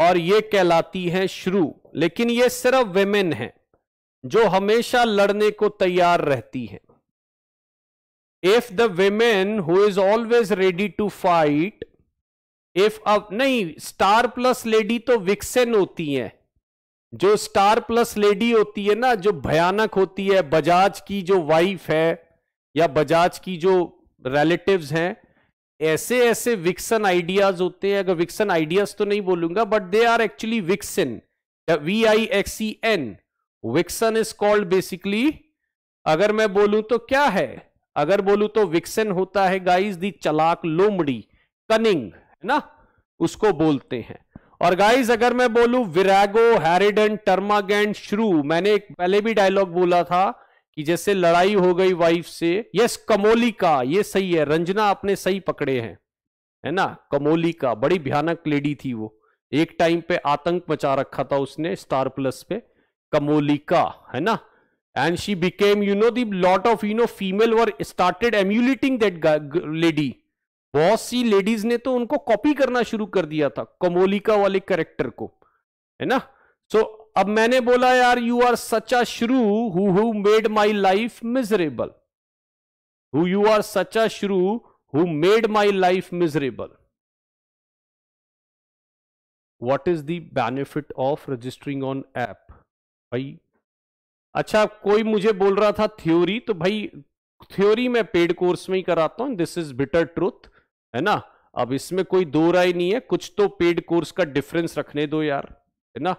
और ये कहलाती हैं श्रू लेकिन ये सिर्फ वेमेन हैं जो हमेशा लड़ने को तैयार रहती हैं if the women who is always ready to fight if अब नहीं स्टार प्लस लेडी तो विक्सन होती है जो स्टार प्लस लेडी होती है ना जो भयानक होती है बजाज की जो वाइफ है या बजाज की जो रिलेटिव्स हैं ऐसे ऐसे विक्सन आइडियाज होते हैं अगर विक्सन आइडियाज तो नहीं बोलूंगा but they are actually vixen V I X N vixen is called basically अगर मैं बोलूं तो क्या है अगर बोलूं तो विक्सन होता है गाइस दी चलाक लोमड़ी कनिंग है ना उसको बोलते हैं और गाइस अगर मैं बोलूं विरागो हैरिडन टर्मागैंड श्रू मैंने एक पहले भी डायलॉग बोला था कि जैसे लड़ाई हो गई वाइफ से यस कमोली का ये सही है रंजना आपने सही पकड़े हैं है ना कमोली का बड़ी भयानक लेडी थी वो एक टाइम पे आतंक मचा रखा था उसने स्टार प्लस पे कमोलिका है ना and she became you know the lot of you know female were started emulating that lady बहुत सी लेडीज ने तो उनको कॉपी करना शुरू कर दिया था कमोलिका वाले कैरेक्टर को है ना सो so, अब मैंने बोला यार you are such a shrew who who made my life miserable who you are such a shrew who made my life miserable what is the benefit of registering on app भाई अच्छा कोई मुझे बोल रहा था थ्योरी तो भाई theory मैं पेड कोर्स में ही कराता हूं दिस इज बिटर ट्रूथ है ना अब इसमें कोई दो राय नहीं है कुछ तो पेड कोर्स का डिफरेंस रखने दो यार है ना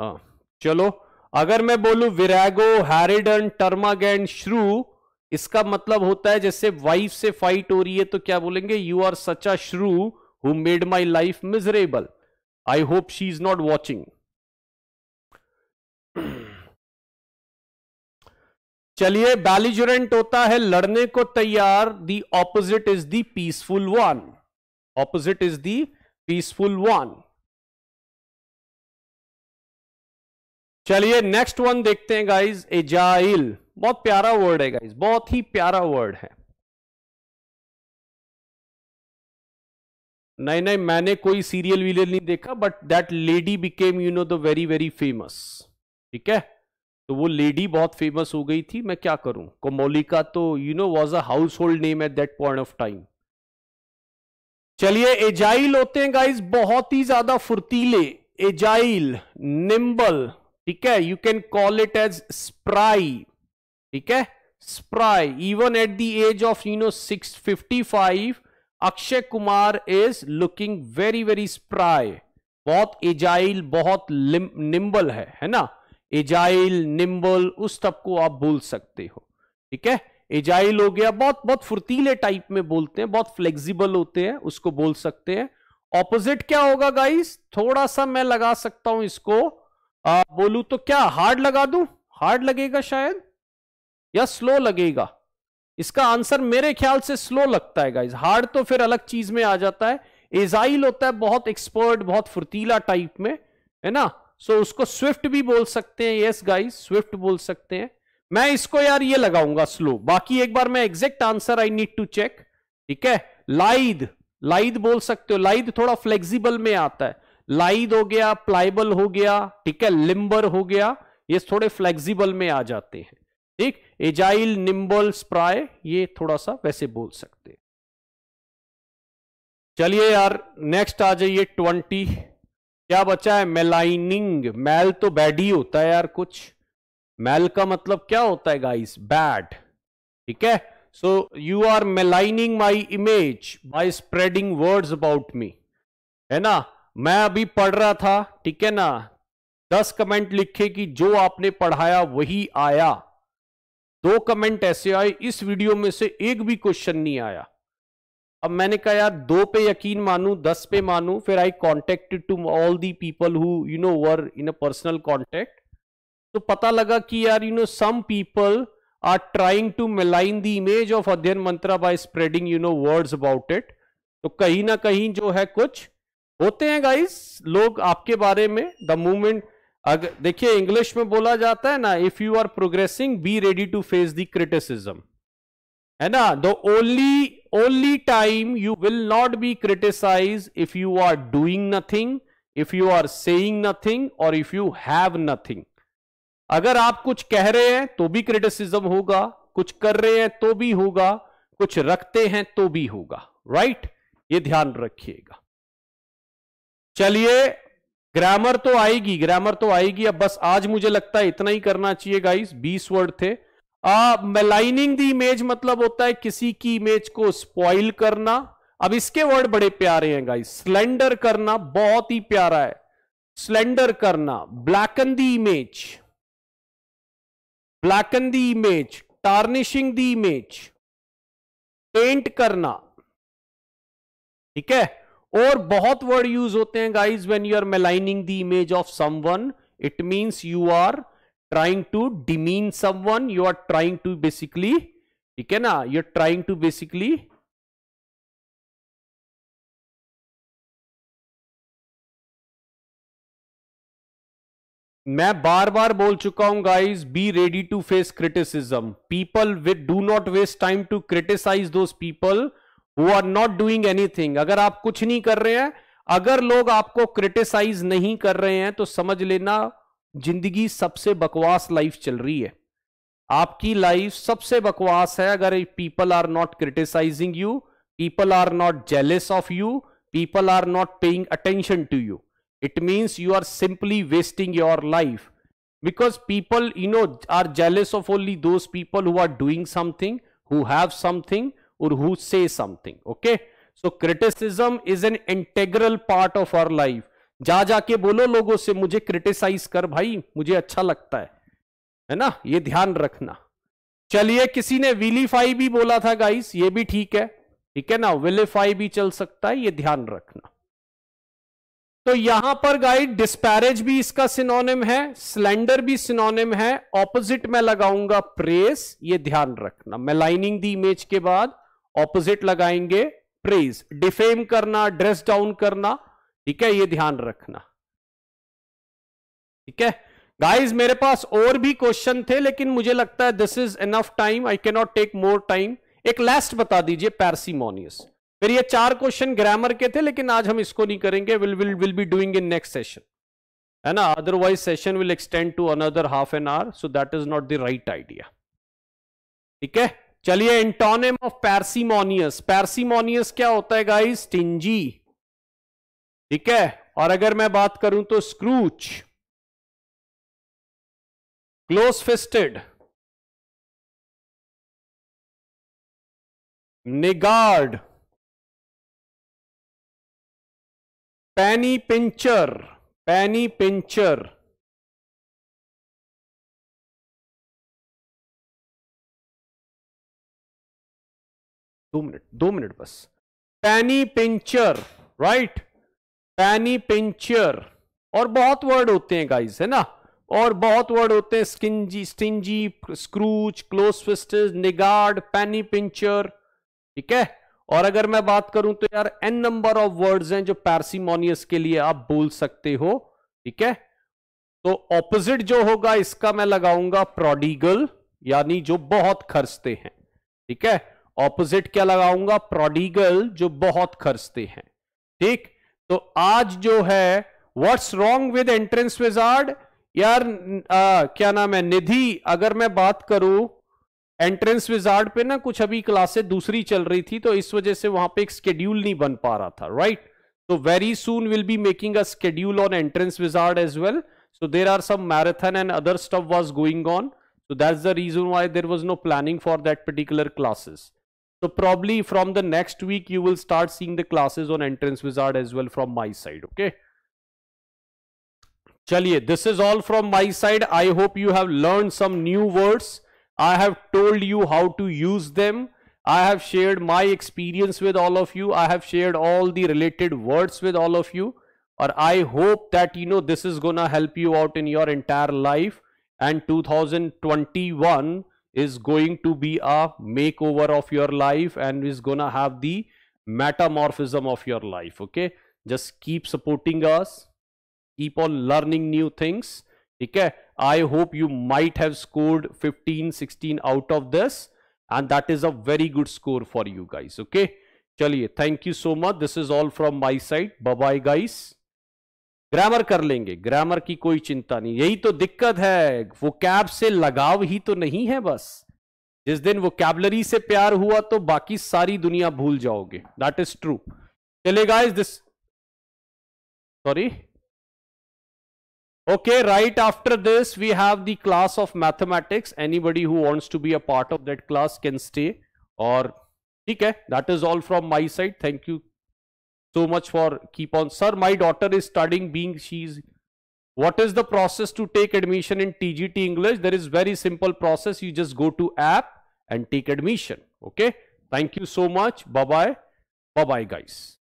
हाँ चलो अगर मैं बोलू विरागो हैरिडन टर्मागैंड श्रू इसका मतलब होता है जैसे वाइफ से फाइट हो रही है तो क्या बोलेंगे you are such a shrew who made my life miserable I hope she is not watching चलिए बैलिजरेंट होता है लड़ने को तैयार the opposite is the peaceful one opposite is the peaceful one चलिए नेक्स्ट वन देखते हैं गाइज एजाइल बहुत प्यारा वर्ड है गाइज बहुत ही प्यारा वर्ड है नहीं नहीं मैंने कोई सीरियल वीरियल नहीं देखा but that lady became you know the very very famous ठीक है तो वो लेडी बहुत फेमस हो गई थी मैं क्या करूं कोमोलिका तो you know was a household name at that point of time चलिए एजाइल होते हैं गाइज बहुत ही ज्यादा फुर्तीले एजाइल निम्बल ठीक है you can call it as spry ठीक है spry even at the age of you know six fifty five Akshay Kumar is looking very very spry बहुत एजाइल बहुत निम्बल है है ना एजाइल निम्बल उस टप को आप बोल सकते हो ठीक है एजाइल हो गया बहुत बहुत फुर्तीले टाइप में बोलते हैं बहुत फ्लेक्सिबल होते हैं उसको बोल सकते हैं ऑपोजिट क्या होगा गाइस थोड़ा सा मैं लगा सकता हूं इसको आ, बोलू तो क्या हार्ड लगा दू हार्ड लगेगा शायद या स्लो लगेगा इसका आंसर मेरे ख्याल से स्लो लगता है गाइज हार्ड तो फिर अलग चीज में आ जाता है एजाइल होता है बहुत एक्सपर्ट बहुत फुर्तीला टाइप में है ना सो so, उसको स्विफ्ट भी बोल सकते हैं यस गाइज स्विफ्ट बोल सकते हैं मैं इसको यार ये लगाऊंगा स्लो बाकी एक बार मैं exact answer I need to check ठीक है लाइद लाइद बोल सकते हो लाइद थोड़ा फ्लेक्सिबल में आता है लाइद हो गया प्लाइबल हो गया ठीक है लिम्बर हो गया ये थोड़े फ्लेक्सिबल में आ जाते हैं ठीक एजाइल निम्बल स्प्राय ये थोड़ा सा वैसे बोल सकते हैं चलिए यार नेक्स्ट आ जाइए ट्वेंटी क्या बचा है मेलाइनिंग मैल तो बैड ही होता है यार कुछ मैल का मतलब क्या होता है गाइस बैड ठीक है so you are maligning my image by spreading words about me है ना मैं अभी पढ़ रहा था ठीक है ना दस कमेंट लिखे कि जो आपने पढ़ाया वही आया दो कमेंट ऐसे आए इस वीडियो में से एक भी क्वेश्चन नहीं आया अब मैंने कहा यार दो पे यकीन मानू दस पे मानू फिर I contact to all the people who you know were in a personal contact तो पता लगा कि यार you know some people are trying to malign the image of Adhyayan Mantra by spreading you know words about it तो कहीं ना कहीं जो है कुछ होते हैं गाइस लोग आपके बारे में द मूवमेंट अगर देखिए इंग्लिश में बोला जाता है ना if you are progressing be ready to face the criticism है ना the only only time you will not be criticise if you are doing nothing if you are saying nothing और इफ यू हैव नथिंग अगर आप कुछ कह रहे हैं तो भी क्रिटिसिज्म होगा कुछ कर रहे हैं तो भी होगा कुछ रखते हैं तो भी होगा राइट right? ये ध्यान रखिएगा चलिए ग्रामर तो आएगी ग्रामर तो आएगी अब बस आज मुझे लगता है इतना ही करना चाहिए गाइस बीस वर्ड थे मेलाइनिंग दी इमेज मतलब होता है किसी की इमेज को स्पॉइल करना अब इसके वर्ड बड़े प्यारे हैं गाइस स्लेंडर करना बहुत ही प्यारा है स्लेंडर करना and the image and the image tarnishing the image paint करना ठीक है और बहुत वर्ड यूज होते हैं guys when you are maligning the image of one it means you are trying to demean someone you are trying to basically ठीक है ना you are trying to basically मैं बार बार बोल चुका हूं guys be ready to face criticism people with do not waste time to criticise those people वो आर नॉट डूइंग एनीथिंग अगर आप कुछ नहीं कर रहे हैं अगर लोग आपको क्रिटिसाइज नहीं कर रहे हैं तो समझ लेना जिंदगी सबसे बकवास लाइफ चल रही है आपकी लाइफ सबसे बकवास है अगर people are not criticising you people are not jealous of you people are not paying attention to you it means you are simply wasting your life because people you know are jealous of only those people who are doing something who have something or who say something okay so criticism is an integral part of our life जा जाके बोलो लोगों से मुझे criticise कर भाई मुझे अच्छा लगता है है ना ये ध्यान रखना चलिए किसी ने विलीफाई भी बोला था गाइस ये भी ठीक है ठीक है ना विलीफाई भी चल सकता है ये ध्यान रखना तो यहां पर गाइड डिस्पैरेज भी इसका सिनोनिम है स्लेंडर भी सिनोनिम है ऑपोजिट में लगाऊंगा प्रेस ये ध्यान रखना मैं लाइनिंग दी इमेज के बाद ऑपोजिट लगाएंगे प्रेज डिफेम करना ड्रेस डाउन करना ठीक है ये ध्यान रखना ठीक है गाइज मेरे पास और भी क्वेश्चन थे लेकिन मुझे लगता है this is enough time I cannot take more time एक लास्ट बता दीजिए पैरसीमोनियस फिर ये चार क्वेश्चन ग्रामर के थे लेकिन आज हम इसको नहीं करेंगे will will will be doing in next session है ना otherwise session will extend to another half an hour so that is not the right idea ठीक है चलिए इंटोनिम ऑफ पैरसीमोनियस पैरसीमोनियस क्या होता है गाइस स्टिंजी ठीक है और अगर मैं बात करूं तो स्क्रूच क्लोज फिस्टेड निगार्ड पैनी पिंचर पैनी पिंचर दो मिनट दो मिनट बस पैनी पिंचर राइट पैनी पिंचर और बहुत वर्ड होते हैं गाइस है ना और बहुत वर्ड होते हैं स्किनजी स्टिंजी स्क्रूच क्लोज फिस्टेज निगार्ड पैनी पिंचर ठीक है और अगर मैं बात करूं तो यार एन नंबर ऑफ वर्ड्स हैं जो पैरसीमोनियस के लिए आप बोल सकते हो ठीक है तो ऑपोजिट जो होगा इसका मैं लगाऊंगा प्रोडिगल यानी जो बहुत खर्चते हैं ठीक है ऑपोजिट क्या लगाऊंगा प्रोडिगल जो बहुत खर्चते हैं ठीक तो आज जो है what's wrong with entrance wizard यार आ, क्या नाम है निधि अगर मैं बात करूं एंट्रेंस विजार्ड पे ना कुछ अभी क्लासे दूसरी चल रही थी तो इस वजह से वहां पे एक स्केड्यूल नहीं बन पा रहा था राइट तो very soon will be making a schedule on entrance wizard as well so there are some marathon and other stuff was going on so that's the reason why there was no planning for that particular classes So probably from the next week, you will start seeing the classes on Entrance Wizard as well from my side. Okay. Chaliye, this is all from my side. I hope you have learned some new words. I have told you how to use them. I have shared my experience with all of you. I have shared all the related words with all of you. Or I hope that, you know, this is going to help you out in your entire life. And 2021 is going to be a makeover of your life and is gonna have the metamorphism of your life okay just keep supporting us keep on learning new things okay i hope you might have scored 15 16 out of this and that is a very good score for you guys okay chaliye thank you so much this is all from my side bye bye guys grammar कर लेंगे grammar की कोई चिंता नहीं यही तो दिक्कत है वो कैब से लगाव ही तो नहीं है बस जिस दिन वो कैबलरी से प्यार हुआ तो बाकी सारी दुनिया भूल जाओगे दैट इज ट्रू चलेगा is this sorry okay right after this we have the class of mathematics anybody who wants to be a part of that class can stay और ठीक है that is all from my side thank you so much for keep on. Sir, my daughter is studying being she's. What is the process to take admission in TGT English? There is very simple process. You just go to app and take admission. Okay. Thank you so much. Bye-bye. Bye-bye guys.